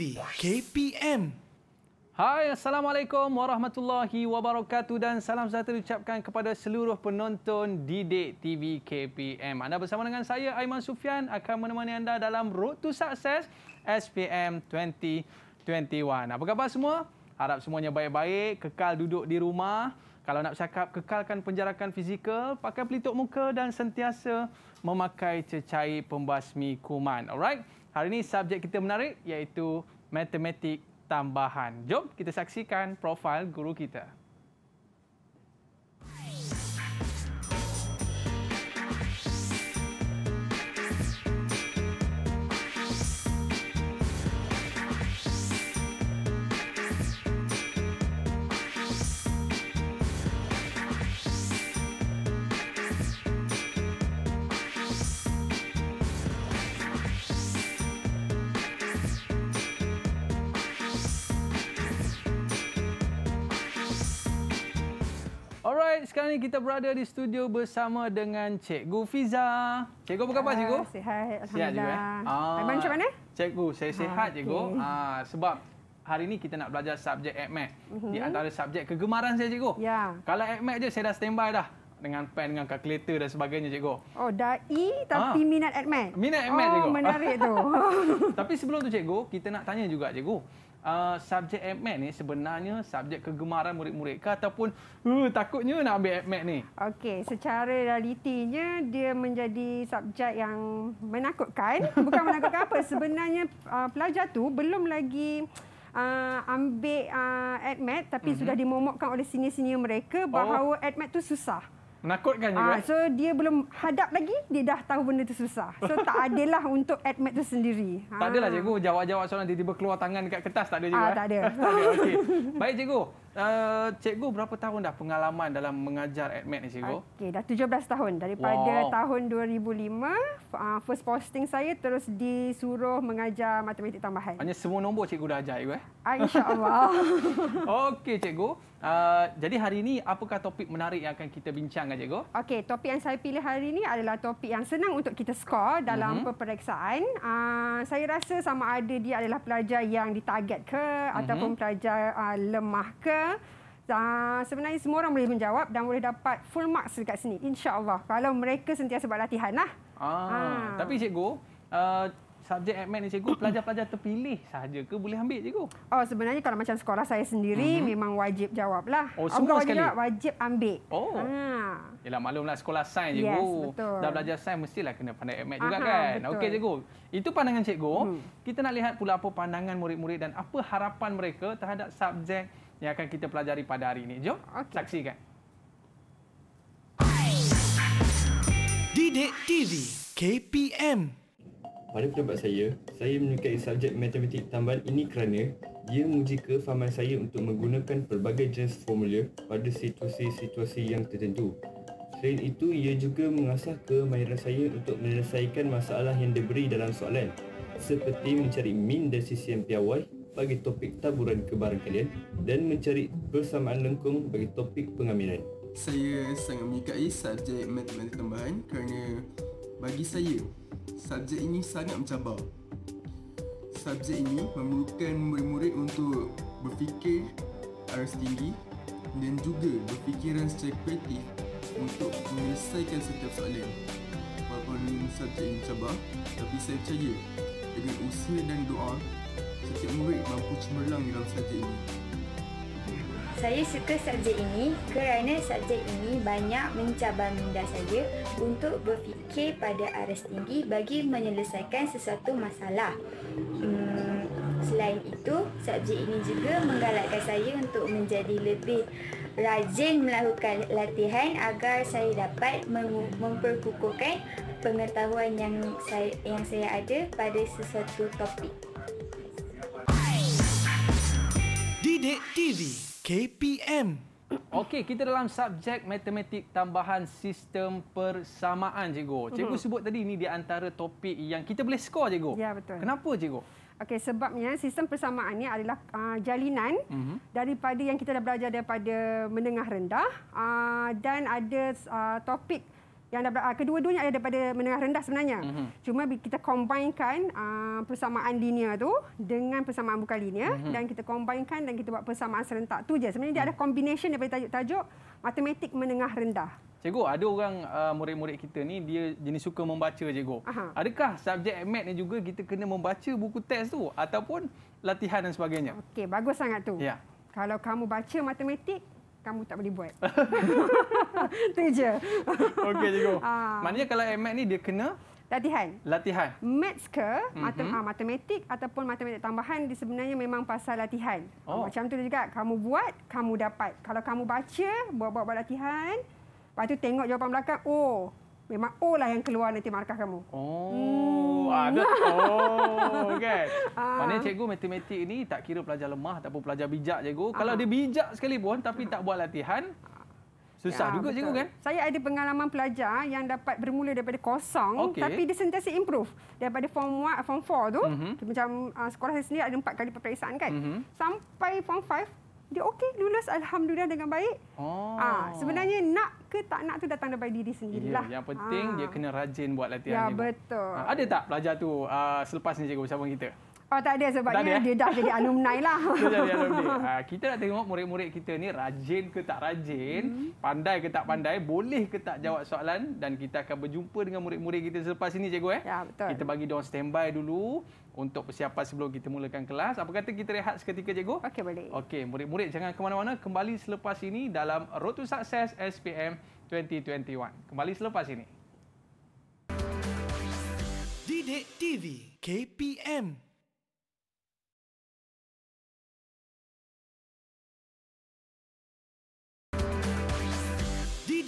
TV KPM. Hai, Assalamualaikum Warahmatullahi Wabarakatuh dan salam sejahtera diucapkan kepada seluruh penonton Didik TV KPM. Anda bersama dengan saya, Aiman Sufian, akan menemani anda dalam Road to Success SPM 2021. Apa khabar semua? Harap semuanya baik-baik, kekal duduk di rumah. Kalau nak cakap, kekalkan penjarakan fizikal, pakai pelitup muka dan sentiasa memakai cecair pembasmi kuman. Alright? Hari ini subjek kita menarik iaitu matematik tambahan. Jom kita saksikan profil guru kita. Alright, sekarang ni kita berada di studio bersama dengan Cikgu Fiza. Cikgu apa khabar, ah, Cikgu? Sihat, eh? Alhamdulillah. Sihat juga, Ah, Abang macam mana? Cikgu, saya sihat, ah, Cikgu. Ah, sebab hari ni kita nak belajar subjek AdMath. Mm -hmm. Di mhm. antara subjek kegemaran saya, Cikgu. Ya. Yeah. Kalau AdMath je, saya dah standby dah. Dengan pen, dengan kalkulator dan sebagainya, Cikgu. Oh, dah E tapi ah. minat AdMath? Minat AdMath, oh, Cikgu. Oh, menarik tu. tapi sebelum tu, Cikgu, kita nak tanya juga, Cikgu uh, subjek admat ni sebenarnya subjek kegemaran murid-murid ke ataupun uh, takutnya nak ambil admat ni? Okey, secara realitinya dia menjadi subjek yang menakutkan. Bukan menakutkan apa, sebenarnya uh, pelajar tu belum lagi Uh, ambil uh, admat tapi mm-hmm. sudah dimomokkan oleh senior-senior mereka oh. bahawa oh. admat tu susah. Menakutkan juga. Uh, so dia belum hadap lagi, dia dah tahu benda itu susah. So tak adalah untuk admit itu sendiri. Tak adalah ah. cikgu, jawab-jawab soalan tiba-tiba keluar tangan dekat kertas tak ada ah, juga. Uh, tak ada. tak ada. Okay. Baik cikgu, Eh, cikgu berapa tahun dah pengalaman dalam mengajar admat ni cikgu? Okey, dah 17 tahun daripada wow. tahun 2005 uh, ah, first posting saya terus disuruh mengajar matematik tambahan. Hanya semua nombor cikgu dah ajar cikgu eh? Uh, InsyaAllah. Okey cikgu. Uh, jadi hari ini apakah topik menarik yang akan kita bincang bincangkan cikgu? Okey, topik yang saya pilih hari ini adalah topik yang senang untuk kita skor dalam uh-huh. peperiksaan. Uh, saya rasa sama ada dia adalah pelajar yang ditarget ke uh-huh. ataupun pelajar uh, lemah ke. Uh, Uh, sebenarnya semua orang boleh menjawab dan boleh dapat full marks dekat sini. InsyaAllah. Kalau mereka sentiasa buat latihan lah. Ah, ha. Tapi cikgu, uh, subjek admin ni cikgu, pelajar-pelajar terpilih saja ke boleh ambil cikgu? Oh sebenarnya kalau macam sekolah saya sendiri uh mhm. -huh. memang wajib jawab lah. Oh semua sekali? Wajib, wajib ambil. Oh. Ha. Yelah maklumlah sekolah sains cikgu. Yes, betul. Dah belajar sains mestilah kena pandai admin juga kan? Okey cikgu. Itu pandangan cikgu. Hmm. Kita nak lihat pula apa pandangan murid-murid dan apa harapan mereka terhadap subjek yang akan kita pelajari pada hari ini. Jom okay. saksikan. Didik TV KPM Pada pendapat saya, saya menyukai subjek matematik tambahan ini kerana ia menguji fahaman saya untuk menggunakan pelbagai jenis formula pada situasi-situasi yang tertentu. Selain itu, ia juga mengasah kemahiran saya untuk menyelesaikan masalah yang diberi dalam soalan seperti mencari min dan sisi yang piawai bagi topik taburan kebaran kalian dan mencari persamaan lengkung bagi topik pengambilan. Saya sangat menyukai subjek matematik tambahan kerana bagi saya, subjek ini sangat mencabar. Subjek ini memerlukan murid-murid untuk berfikir aras tinggi dan juga berfikiran secara kreatif untuk menyelesaikan setiap soalan. Walaupun subjek ini mencabar, tapi saya percaya dengan usaha dan doa, Encik Murid mampu cemerlang dalam subjek ini? Saya suka subjek ini kerana subjek ini banyak mencabar minda saya untuk berfikir pada aras tinggi bagi menyelesaikan sesuatu masalah. Hmm, selain itu, subjek ini juga menggalakkan saya untuk menjadi lebih rajin melakukan latihan agar saya dapat memperkukuhkan pengetahuan yang saya, yang saya ada pada sesuatu topik. Cik TV KPM. Okey, kita dalam subjek matematik tambahan sistem persamaan, cikgu. Cikgu hmm. sebut tadi ini di antara topik yang kita boleh skor, cikgu. Ya, betul. Kenapa, cikgu? Okey, sebabnya sistem persamaan ini adalah uh, jalinan uh daripada yang kita dah belajar daripada menengah rendah uh, dan ada uh, topik yang ada uh, ah, kedua-duanya ada pada menengah rendah sebenarnya. Mm-hmm. Cuma kita combinekan uh, persamaan linear tu dengan persamaan bukan linear mm-hmm. dan kita combinekan dan kita buat persamaan serentak tu je. Sebenarnya mm-hmm. dia mhm. ada combination daripada tajuk-tajuk matematik menengah rendah. Cikgu, ada orang uh, murid-murid kita ni dia jenis suka membaca cikgu. Aha. Adakah subjek mat ni juga kita kena membaca buku teks tu ataupun latihan dan sebagainya? Okey, bagus sangat tu. Ya. Kalau kamu baca matematik, kamu tak boleh buat. Itu je. Okey, cikgu. Ha. Maknanya kalau AMAT ni dia kena? Latihan. Latihan. Maths ke mm -hmm. matem ha, matematik ataupun matematik tambahan dia sebenarnya memang pasal latihan. Oh. Ah, macam tu juga. Kamu buat, kamu dapat. Kalau kamu baca, buat-buat latihan, lepas tu tengok jawapan belakang, oh, memang O lah yang keluar nanti markah kamu. Oh, hmm. ada. Oh, kan. Ah. Maknanya cikgu matematik ini tak kira pelajar lemah ataupun pelajar bijak cikgu. Aa. Ah. Kalau dia bijak sekali pun tapi tak buat latihan, susah ya, juga betul. cikgu kan? Saya ada pengalaman pelajar yang dapat bermula daripada kosong okay. tapi dia sentiasa improve. Daripada form 1, form 4 tu, mm -hmm. macam uh, sekolah saya sendiri ada empat kali peperiksaan kan. Mm -hmm. Sampai form 5, dia okey lulus alhamdulillah dengan baik. Oh. Ha, sebenarnya nak ke tak nak tu datang daripada diri sendirilah. Yeah, yang penting ha. dia kena rajin buat latihan ya, ni. Ya betul. Ha, ada tak pelajar tu uh, selepas ni cikgu bersama kita? Oh tak ada sebabnya dia, eh? dia dah jadi alumni lah. Dia jadi alumni. Ah, kita nak tengok murid-murid kita ni rajin ke tak rajin, hmm. pandai ke tak pandai, boleh ke tak jawab soalan dan kita akan berjumpa dengan murid-murid kita selepas ini cikgu eh. Ya betul. Kita bagi dia standby dulu untuk persiapan sebelum kita mulakan kelas. Apa kata kita rehat seketika cikgu? Okey boleh. Okey murid-murid jangan ke mana-mana kembali selepas ini dalam Road to Success SPM 2021. Kembali selepas ini. Didik TV KPM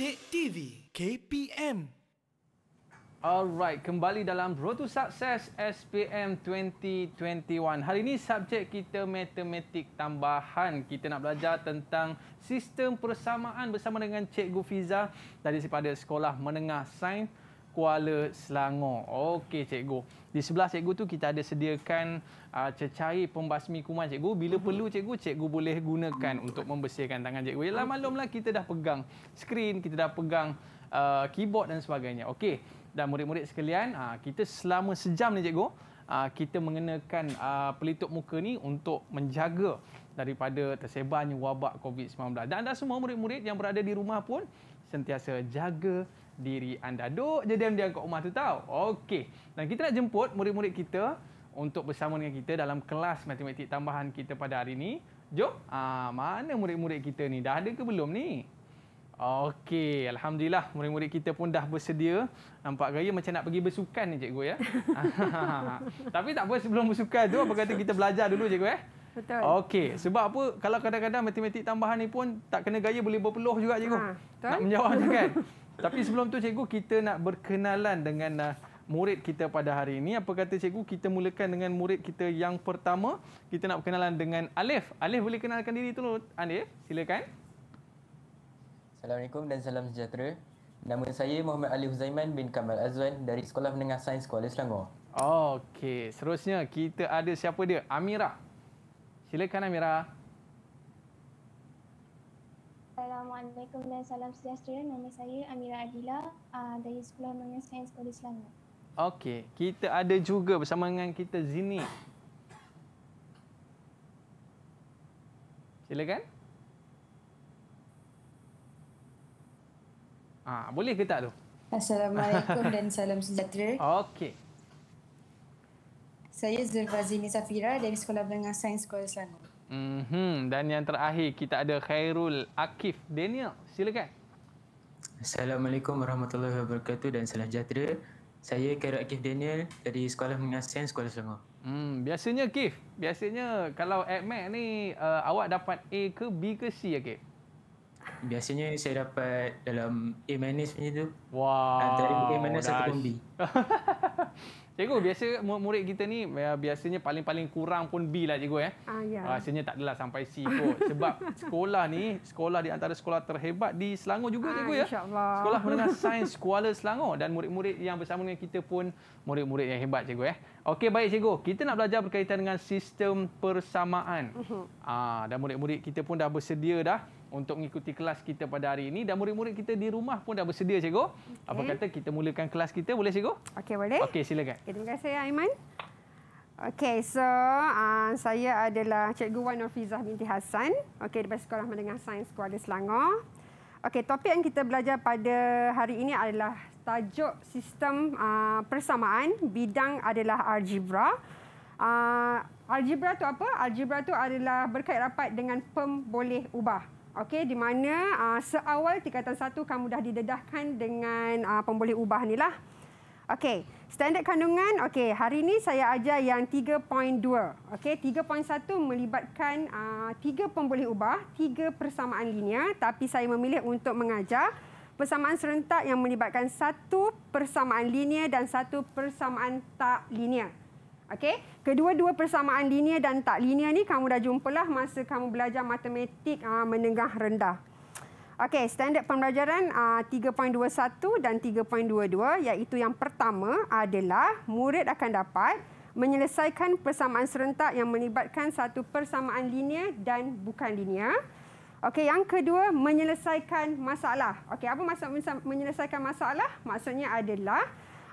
Update TV KPM. Alright, kembali dalam Road to Success SPM 2021. Hari ini subjek kita matematik tambahan. Kita nak belajar tentang sistem persamaan bersama dengan Cikgu Fiza dari sekolah menengah sains. Kuala Selangor. Okey cikgu. Di sebelah cikgu tu kita ada sediakan uh, cecair pembasmi kuman cikgu. Bila uh-huh. perlu cikgu, cikgu boleh gunakan uh untuk membersihkan tangan cikgu. Yalah maklumlah kita dah pegang skrin, kita dah pegang uh, keyboard dan sebagainya. Okey. Dan murid-murid sekalian, uh, kita selama sejam ni cikgu, uh, kita mengenakan uh, pelitup muka ni untuk menjaga daripada tersebarnya wabak COVID-19. Dan anda semua murid-murid yang berada di rumah pun sentiasa jaga diri anda. Duk je diam-diam kat rumah tu tau. Okey. Dan kita nak jemput murid-murid kita untuk bersama dengan kita dalam kelas matematik tambahan kita pada hari ini. Jom. Ah, mana murid-murid kita ni? Dah ada ke belum ni? Okey, alhamdulillah murid-murid kita pun dah bersedia. Nampak gaya macam nak pergi bersukan ni cikgu ya. Tapi tak apa sebelum bersukan tu apa kata kita belajar dulu cikgu Ya? Betul. Okey, sebab apa? Kalau kadang-kadang matematik tambahan ni pun tak kena gaya boleh berpeluh juga cikgu. Ha, nak menjawab je kan. Tapi sebelum tu cikgu kita nak berkenalan dengan uh, murid kita pada hari ini. Apa kata cikgu kita mulakan dengan murid kita yang pertama. Kita nak berkenalan dengan Alif. Alif boleh kenalkan diri dulu. Alif, silakan. Assalamualaikum dan salam sejahtera. Nama saya Muhammad Ali Huzaiman bin Kamal Azwan dari Sekolah Menengah Sains Kuala Selangor. Okey, seterusnya kita ada siapa dia? Amira. Silakan Amira. Assalamualaikum dan salam sejahtera. Nama saya Amira Adila uh, dari Sekolah Menengah Sains Sekolah Islam. Okey, kita ada juga bersama dengan kita Zini. Silakan. Ah, boleh ke tak tu? Assalamualaikum dan salam sejahtera. Okey. Saya Zulfazi Safira dari Sekolah Menengah Sains Sekolah Selangor. Mm-hmm. Dan yang terakhir kita ada Khairul Akif Daniel. Silakan. Assalamualaikum warahmatullahi wabarakatuh dan salam sejahtera. Saya Khairul Akif Daniel dari Sekolah Menengah Sains Sekolah Selangor. Hmm, biasanya Kif, biasanya kalau admit ni uh, awak dapat A ke B ke C ya Kif? Biasanya saya dapat dalam A minus macam tu. Wow. Antara A minus ataupun B. Cikgu, biasa murid kita ni ya, biasanya paling-paling kurang pun B lah cikgu eh. Ah, ya. Rasanya ah, tak adalah sampai C kot. Sebab sekolah ni, sekolah di antara sekolah terhebat di Selangor juga ah, cikgu ya. InsyaAllah. Sekolah menengah sains Kuala Selangor dan murid-murid yang bersama dengan kita pun murid-murid yang hebat cikgu eh. Okey, baik cikgu. Kita nak belajar berkaitan dengan sistem persamaan. Uh mhm. -huh. Ah, dan murid-murid kita pun dah bersedia dah untuk mengikuti kelas kita pada hari ini dan murid-murid kita di rumah pun dah bersedia cikgu. Okay. Apa kata kita mulakan kelas kita boleh cikgu? Okey boleh. Okey silakan. Okay, terima kasih Aiman. Okey so uh, saya adalah cikgu Wan Nurfizah binti Hassan. Okey dari Sekolah Menengah Sains Kuala Selangor. Okey topik yang kita belajar pada hari ini adalah tajuk sistem uh, persamaan bidang adalah algebra. Uh, algebra tu apa? Algebra tu adalah berkait rapat dengan pemboleh ubah. Okey di mana uh, seawal tingkatan satu kamu dah didedahkan dengan uh, pemboleh ubah ni lah. Okey, standard kandungan. Okey, hari ini saya ajar yang 3.2. Okey, 3.1 melibatkan uh, tiga pemboleh ubah, tiga persamaan linear tapi saya memilih untuk mengajar persamaan serentak yang melibatkan satu persamaan linear dan satu persamaan tak linear. Okey, kedua-dua persamaan linear dan tak linear ni kamu dah jumpalah masa kamu belajar matematik uh, menengah rendah. Okey, standard pembelajaran uh, ah, 3.21 dan 3.22 iaitu yang pertama adalah murid akan dapat menyelesaikan persamaan serentak yang melibatkan satu persamaan linear dan bukan linear. Okey, yang kedua menyelesaikan masalah. Okey, apa maksud menyelesaikan masalah? Maksudnya adalah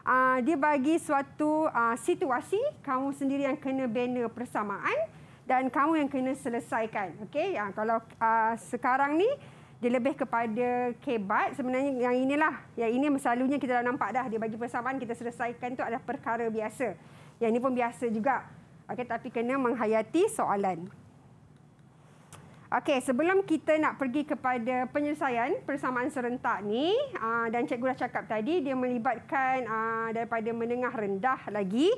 uh, dia bagi suatu uh, situasi kamu sendiri yang kena bina persamaan dan kamu yang kena selesaikan okey uh, kalau uh, sekarang ni dia lebih kepada kebat sebenarnya yang inilah yang ini selalunya kita dah nampak dah dia bagi persamaan kita selesaikan itu adalah perkara biasa yang ini pun biasa juga okey tapi kena menghayati soalan Okey, sebelum kita nak pergi kepada penyelesaian persamaan serentak ni ah, dan cikgu dah cakap tadi dia melibatkan ah, daripada menengah rendah lagi.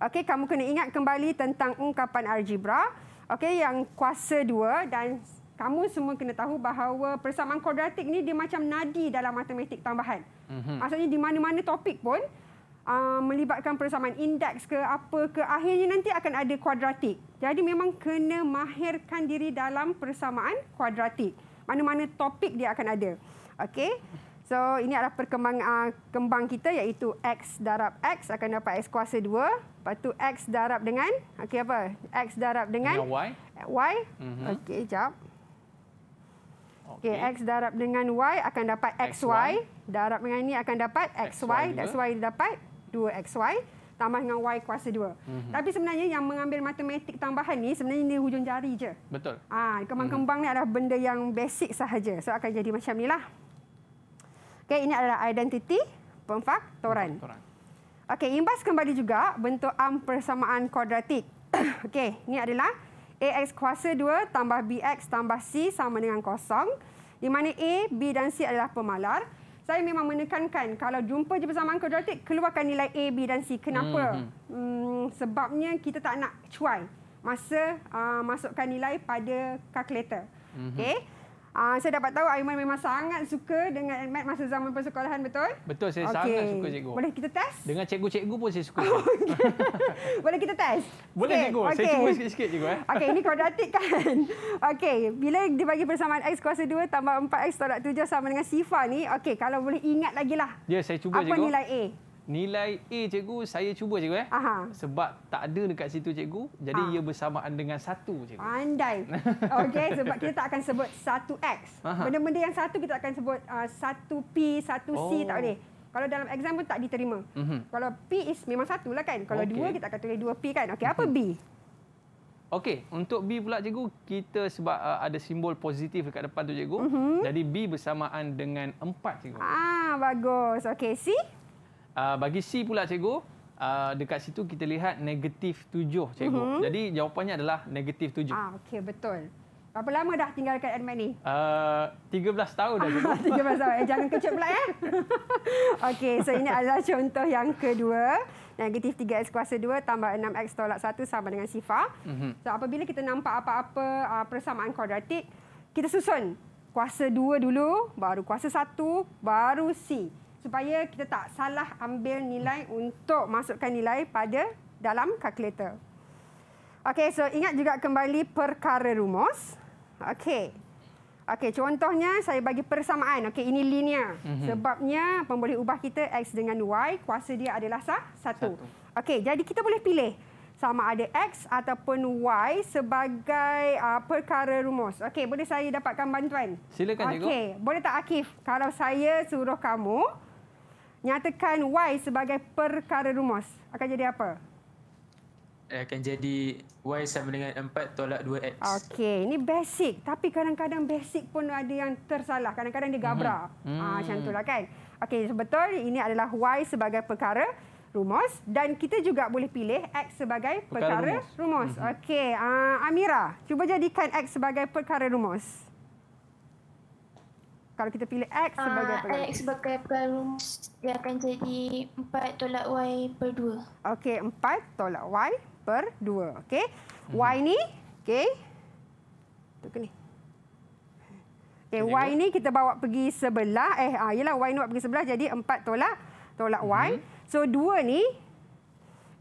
Okey, kamu kena ingat kembali tentang ungkapan algebra. Okey, yang kuasa dua dan kamu semua kena tahu bahawa persamaan kuadratik ni dia macam nadi dalam matematik tambahan. Mhm. Maksudnya di mana-mana topik pun Uh, melibatkan persamaan indeks ke apa ke akhirnya nanti akan ada kuadratik. Jadi memang kena mahirkan diri dalam persamaan kuadratik. Mana-mana topik dia akan ada. Okey. So ini adalah perkembangan uh, kembang kita iaitu x darab x akan dapat x kuasa 2. Lepas tu x darab dengan okey apa? x darab dengan y. y. Mm-hmm. Okey, jap. Okay. okay, x darab dengan y akan dapat xy. xy. Darab dengan ini akan dapat xy. XY That's dapat 2xy tambah dengan y kuasa 2. Mm-hmm. Tapi sebenarnya yang mengambil matematik tambahan ni sebenarnya ni hujung jari je. Betul. Ah, ha, kembang-kembang mm-hmm. ni adalah benda yang basic sahaja. So akan jadi macam nilah. Okey, ini adalah identiti pemfaktoran. Okey, imbas kembali juga bentuk am persamaan kuadratik. Okey, ini adalah AX kuasa 2 tambah BX tambah C sama dengan kosong. Di mana A, B dan C adalah pemalar saya memang menekankan kalau jumpa je bersama Uncle Dratik, keluarkan nilai A, B dan C. Kenapa? Hmm. Hmm, sebabnya kita tak nak cuai masa uh, masukkan nilai pada kalkulator. Mm-hmm. Okay uh, saya dapat tahu Aiman memang sangat suka dengan Mat masa zaman persekolahan betul? Betul saya okay. sangat suka cikgu. Boleh kita test? Dengan cikgu-cikgu pun saya suka. Oh, okay. Boleh kita test? Boleh cikgu. Okay. Saya cuba sikit-sikit cikgu eh. Okey ini kuadratik kan. Okey bila dibagi persamaan x kuasa 2 tambah 4x tolak 7 sama dengan sifar ni. Okey kalau boleh ingat lagi lah. Ya yeah, saya cuba apa cikgu. Apa nilai A? nilai A cikgu saya cuba cikgu eh. Aha. Sebab tak ada dekat situ cikgu, jadi ha. ia bersamaan dengan satu cikgu. Pandai. Okey, sebab kita tak akan sebut satu X. Benda-benda yang satu kita akan sebut uh, satu P, satu oh. C tak oh. boleh. Kalau dalam exam pun tak diterima. Mm -hmm. Kalau P is memang satu lah kan. Kalau okay. dua kita akan tulis dua P kan. Okey, apa mhm. B? Okey, untuk B pula cikgu, kita sebab uh, ada simbol positif dekat depan tu cikgu. Mm -hmm. Jadi B bersamaan dengan empat cikgu. Ah, bagus. Okey, C? Ah, bagi C pula cikgu Uh, dekat situ kita lihat negatif tujuh cikgu. Uh mhm. -huh. Jadi jawapannya adalah negatif tujuh. Ah, Okey, betul. Berapa lama dah tinggal tinggalkan Edmund ni? Uh, ah, 13 tahun dah cikgu. 13 tahun. Eh, jangan kecut pula ya. Okey, so ini adalah contoh yang kedua. Negatif 3X kuasa 2 tambah 6X tolak 1 sama dengan sifar. Uh mhm. -huh. So apabila kita nampak apa-apa uh, persamaan kuadratik, kita susun kuasa 2 dulu, baru kuasa 1, baru C supaya kita tak salah ambil nilai untuk masukkan nilai pada dalam kalkulator. Okey, so ingat juga kembali perkara rumus. Okey. Okey, contohnya saya bagi persamaan. Okey, ini linear. Mm -hmm. Sebabnya pemboleh ubah kita x dengan y, kuasa dia adalah sah satu. Okey, jadi kita boleh pilih sama ada x ataupun y sebagai uh, perkara rumus. Okey, boleh saya dapatkan bantuan? Silakan, okay. Cikgu. Okey, boleh tak Akif? Kalau saya suruh kamu, nyatakan Y sebagai perkara rumus. Akan jadi apa? Eh, akan jadi Y sama dengan 4 tolak 2X. Okey, ini basic. Tapi kadang-kadang basic pun ada yang tersalah. Kadang-kadang dia gabra. Mhm. Hmm. Ha, macam itulah kan? Okey, sebetul ini adalah Y sebagai perkara rumus. Dan kita juga boleh pilih X sebagai perkara, perkara rumus. rumus. Mhm. Okey, uh, Amira, cuba jadikan X sebagai perkara rumus kalau kita pilih X ah, sebagai pekan X sebagai pekan dia akan jadi 4 tolak Y per 2. Okey, 4 tolak Y per 2. Okey, mm -hmm. Y ni, okey. Itu ke ni? Okey, Y buat. ni kita bawa pergi sebelah. Eh, ah, yelah Y ni bawa pergi sebelah jadi 4 tolak tolak mm -hmm. Y. Mhm. So, 2 ni,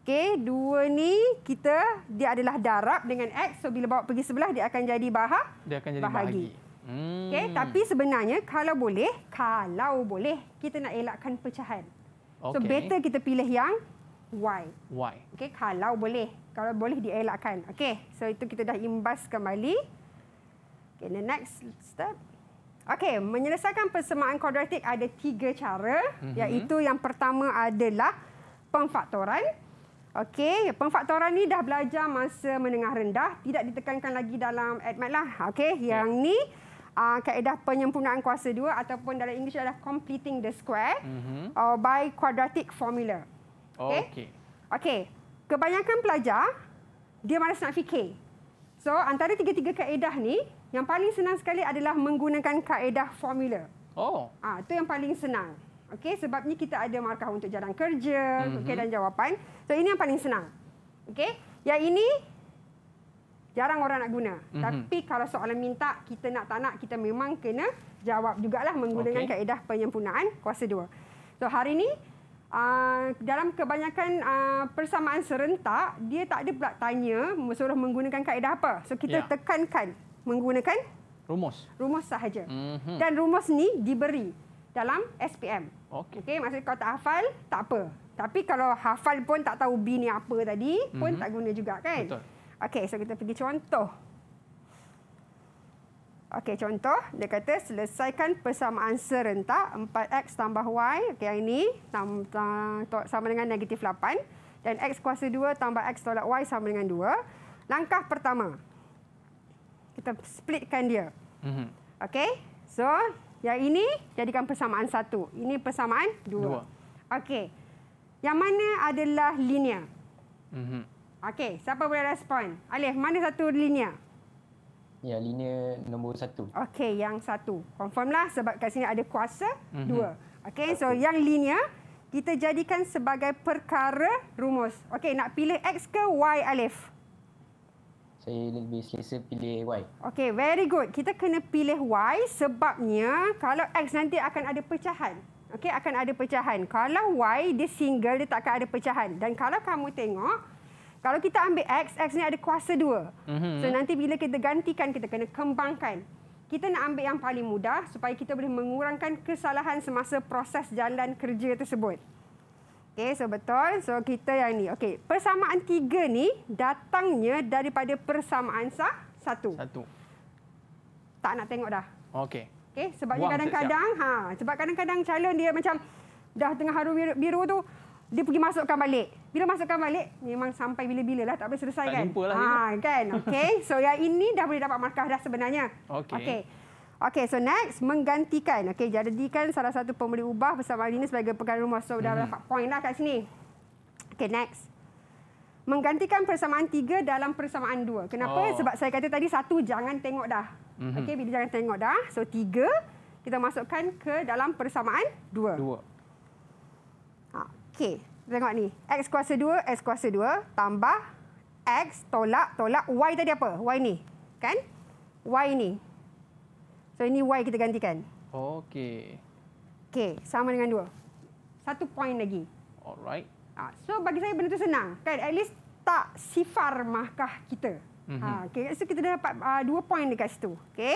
okey, dua ni kita, dia adalah darab dengan X. So, bila bawa pergi sebelah, dia akan jadi bahag, dia akan jadi bahagi. Hmm. Okay, tapi sebenarnya kalau boleh, kalau boleh kita nak elakkan pecahan. Okay. So better kita pilih yang Y. Y. Okay, kalau boleh, kalau boleh dielakkan. Okay, so itu kita dah imbas kembali. Okay, the next step. Okay, menyelesaikan persamaan kuadratik ada tiga cara. Hmm. Iaitu yang pertama adalah pengfaktoran. Okey, pengfaktoran ni dah belajar masa menengah rendah, tidak ditekankan lagi dalam admit lah. Okey, yang yeah. ni uh, kaedah penyempurnaan kuasa dua ataupun dalam English adalah completing the square mm-hmm. uh, by quadratic formula. Okay. okay. Okay. Kebanyakan pelajar dia malas nak fikir. So antara tiga-tiga kaedah ni yang paling senang sekali adalah menggunakan kaedah formula. Oh. Itu ah, ha, yang paling senang. Okey, sebabnya kita ada markah untuk jarang kerja, mm-hmm. okey dan jawapan. So ini yang paling senang. Okey. Yang ini jarang orang nak guna. Mm-hmm. Tapi kalau soalan minta, kita nak tak nak, kita memang kena jawab juga lah menggunakan okay. kaedah penyempurnaan kuasa dua. So hari ini, Uh, ah, dalam kebanyakan uh, persamaan serentak, dia tak ada pula tanya suruh menggunakan kaedah apa. So kita ya. tekankan menggunakan rumus. Rumus sahaja. Mm-hmm. Dan rumus ni diberi dalam SPM. Okey. Okey, maksud kau tak hafal, tak apa. Tapi kalau hafal pun tak tahu B ni apa tadi, mm-hmm. pun mhm. tak guna juga kan? Betul. Okey, so kita pergi contoh. Okey, contoh. Dia kata selesaikan persamaan serentak. 4X tambah Y. Okey, yang ini sama dengan negatif 8. Dan X kuasa 2 tambah X tolak Y sama dengan 2. Langkah pertama. Kita splitkan dia. Mhm. Okey. So, yang ini jadikan persamaan satu. Ini persamaan dua. 2. Okey. Yang mana adalah linear? Mm -hmm. Okey, siapa boleh respon? Alif, mana satu linear? Ya, linear nombor satu. Okey, yang satu. Confirmlah sebab kat sini ada kuasa mm -hmm. dua. Okey, so yang linear kita jadikan sebagai perkara rumus. Okey, nak pilih X ke Y, Alif? Saya lebih selesa pilih Y. Okey, very good. Kita kena pilih Y sebabnya kalau X nanti akan ada pecahan. Okey, akan ada pecahan. Kalau Y, dia single, dia takkan ada pecahan. Dan kalau kamu tengok, kalau kita ambil X, X ni ada kuasa dua. Mm -hmm. So nanti bila kita gantikan, kita kena kembangkan. Kita nak ambil yang paling mudah supaya kita boleh mengurangkan kesalahan semasa proses jalan kerja tersebut. Okey, so betul. So kita yang ni. Okey, persamaan tiga ni datangnya daripada persamaan sah satu. Satu. Tak nak tengok dah. Okey. Okey, sebab kadang-kadang, ha, sebab kadang-kadang calon dia macam dah tengah haru biru tu, dia pergi masukkan balik. Bila masukkan balik, memang sampai bila-bila lah. Tak boleh selesai tak kan? Tak jumpa lah. Ha, kan? Okay. So, yang ini dah boleh dapat markah dah sebenarnya. Okay. okay. Okay, so next, menggantikan. Okay, jadikan salah satu pembeli ubah bersama ini sebagai pegawai rumah. So, dah hmm. dapat hmm. poin lah kat sini. Okay, next. Menggantikan persamaan tiga dalam persamaan dua. Kenapa? Oh. Sebab saya kata tadi satu, jangan tengok dah. Hmm. Okay, bila jangan tengok dah. So, tiga, kita masukkan ke dalam persamaan dua. Dua. Okey, tengok ni. X kuasa 2, X kuasa 2 tambah X tolak, tolak Y tadi apa? Y ni. Kan? Y ni. So, ini Y kita gantikan. Okey. Okey, sama dengan 2. Satu point lagi. Alright. Ha, so, bagi saya benda tu senang. Kan? At least tak sifar mahkah kita. Mm -hmm. ha, okay. So, kita dapat uh, ah, 2 point dekat situ. Okey.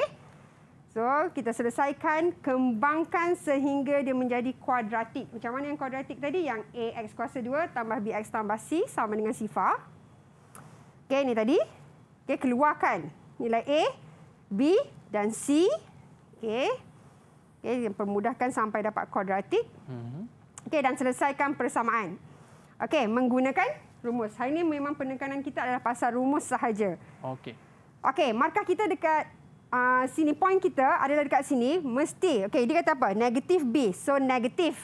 So, kita selesaikan, kembangkan sehingga dia menjadi kuadratik. Macam mana yang kuadratik tadi? Yang AX kuasa 2 tambah BX tambah C sama dengan sifar. Okey, ini tadi. Okey, keluarkan nilai A, B dan C. Okey. Okey, permudahkan sampai dapat kuadratik. Mhm. Okey, dan selesaikan persamaan. Okey, menggunakan rumus. Hari ini memang penekanan kita adalah pasal rumus sahaja. Okey. Okey, markah kita dekat uh, sini point kita adalah dekat sini mesti okey dia kata apa negatif b so negatif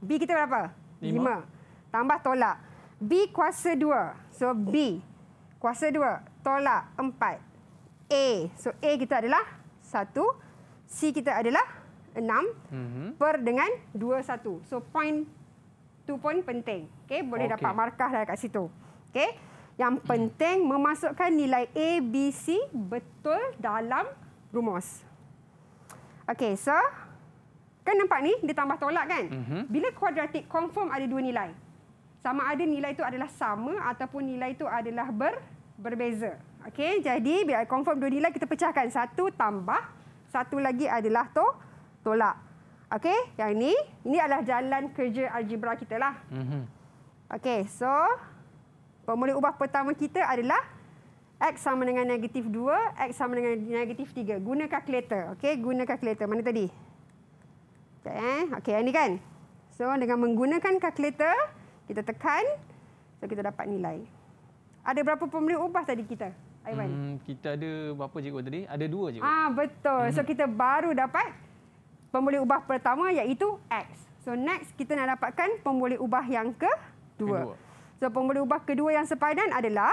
b kita berapa 5 tambah tolak b kuasa 2 so b kuasa 2 tolak 4 a so a kita adalah 1 c kita adalah 6 mm -hmm. per dengan 2 1 so point 2 pun penting okey boleh okay. dapat markah dah dekat situ okey yang penting memasukkan nilai A, B, C betul dalam rumus. Okey, so kan nampak ni ditambah tolak kan? Mm -hmm. Bila kuadratik confirm ada dua nilai. Sama ada nilai itu adalah sama ataupun nilai itu adalah ber, berbeza. Okey, jadi bila confirm dua nilai kita pecahkan. Satu tambah, satu lagi adalah to, tolak. Okey, yang ini ini adalah jalan kerja algebra kita lah. Mm -hmm. Okey, so Formula ubah pertama kita adalah X sama dengan negatif 2, X sama dengan negatif 3. Guna kalkulator. okay? guna kalkulator. Mana tadi? Okay, eh. Okey, ini kan. So, dengan menggunakan kalkulator, kita tekan. So, kita dapat nilai. Ada berapa pemilik ubah tadi kita? Hmm, kita ada berapa cikgu tadi? Ada dua cikgu. Ah, betul. So, hmm. kita baru dapat pemilik ubah pertama iaitu X. So, next kita nak dapatkan pemilik ubah yang ke kedua. kedua. So pemboleh ubah kedua yang sepadan adalah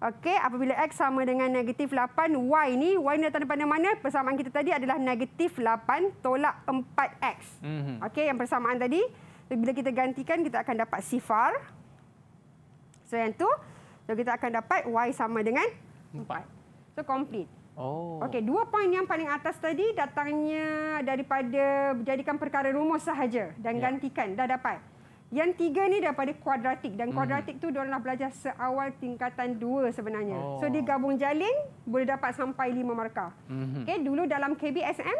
Okey, apabila X sama dengan negatif 8, Y ni, Y ni datang daripada mana? Persamaan kita tadi adalah negatif 8 tolak 4X. Mm -hmm. Okey, yang persamaan tadi, bila kita gantikan, kita akan dapat sifar. So, yang tu, so kita akan dapat Y sama dengan 4. 4. So, complete. Oh. Okey, dua poin yang paling atas tadi datangnya daripada jadikan perkara rumus sahaja dan yeah. gantikan. Dah dapat. Yang tiga ni daripada kuadratik dan hmm. kuadratik hmm. tu dia orang belajar seawal tingkatan dua sebenarnya. Oh. So dia gabung jalin boleh dapat sampai lima markah. Hmm. Okey, dulu dalam KBSM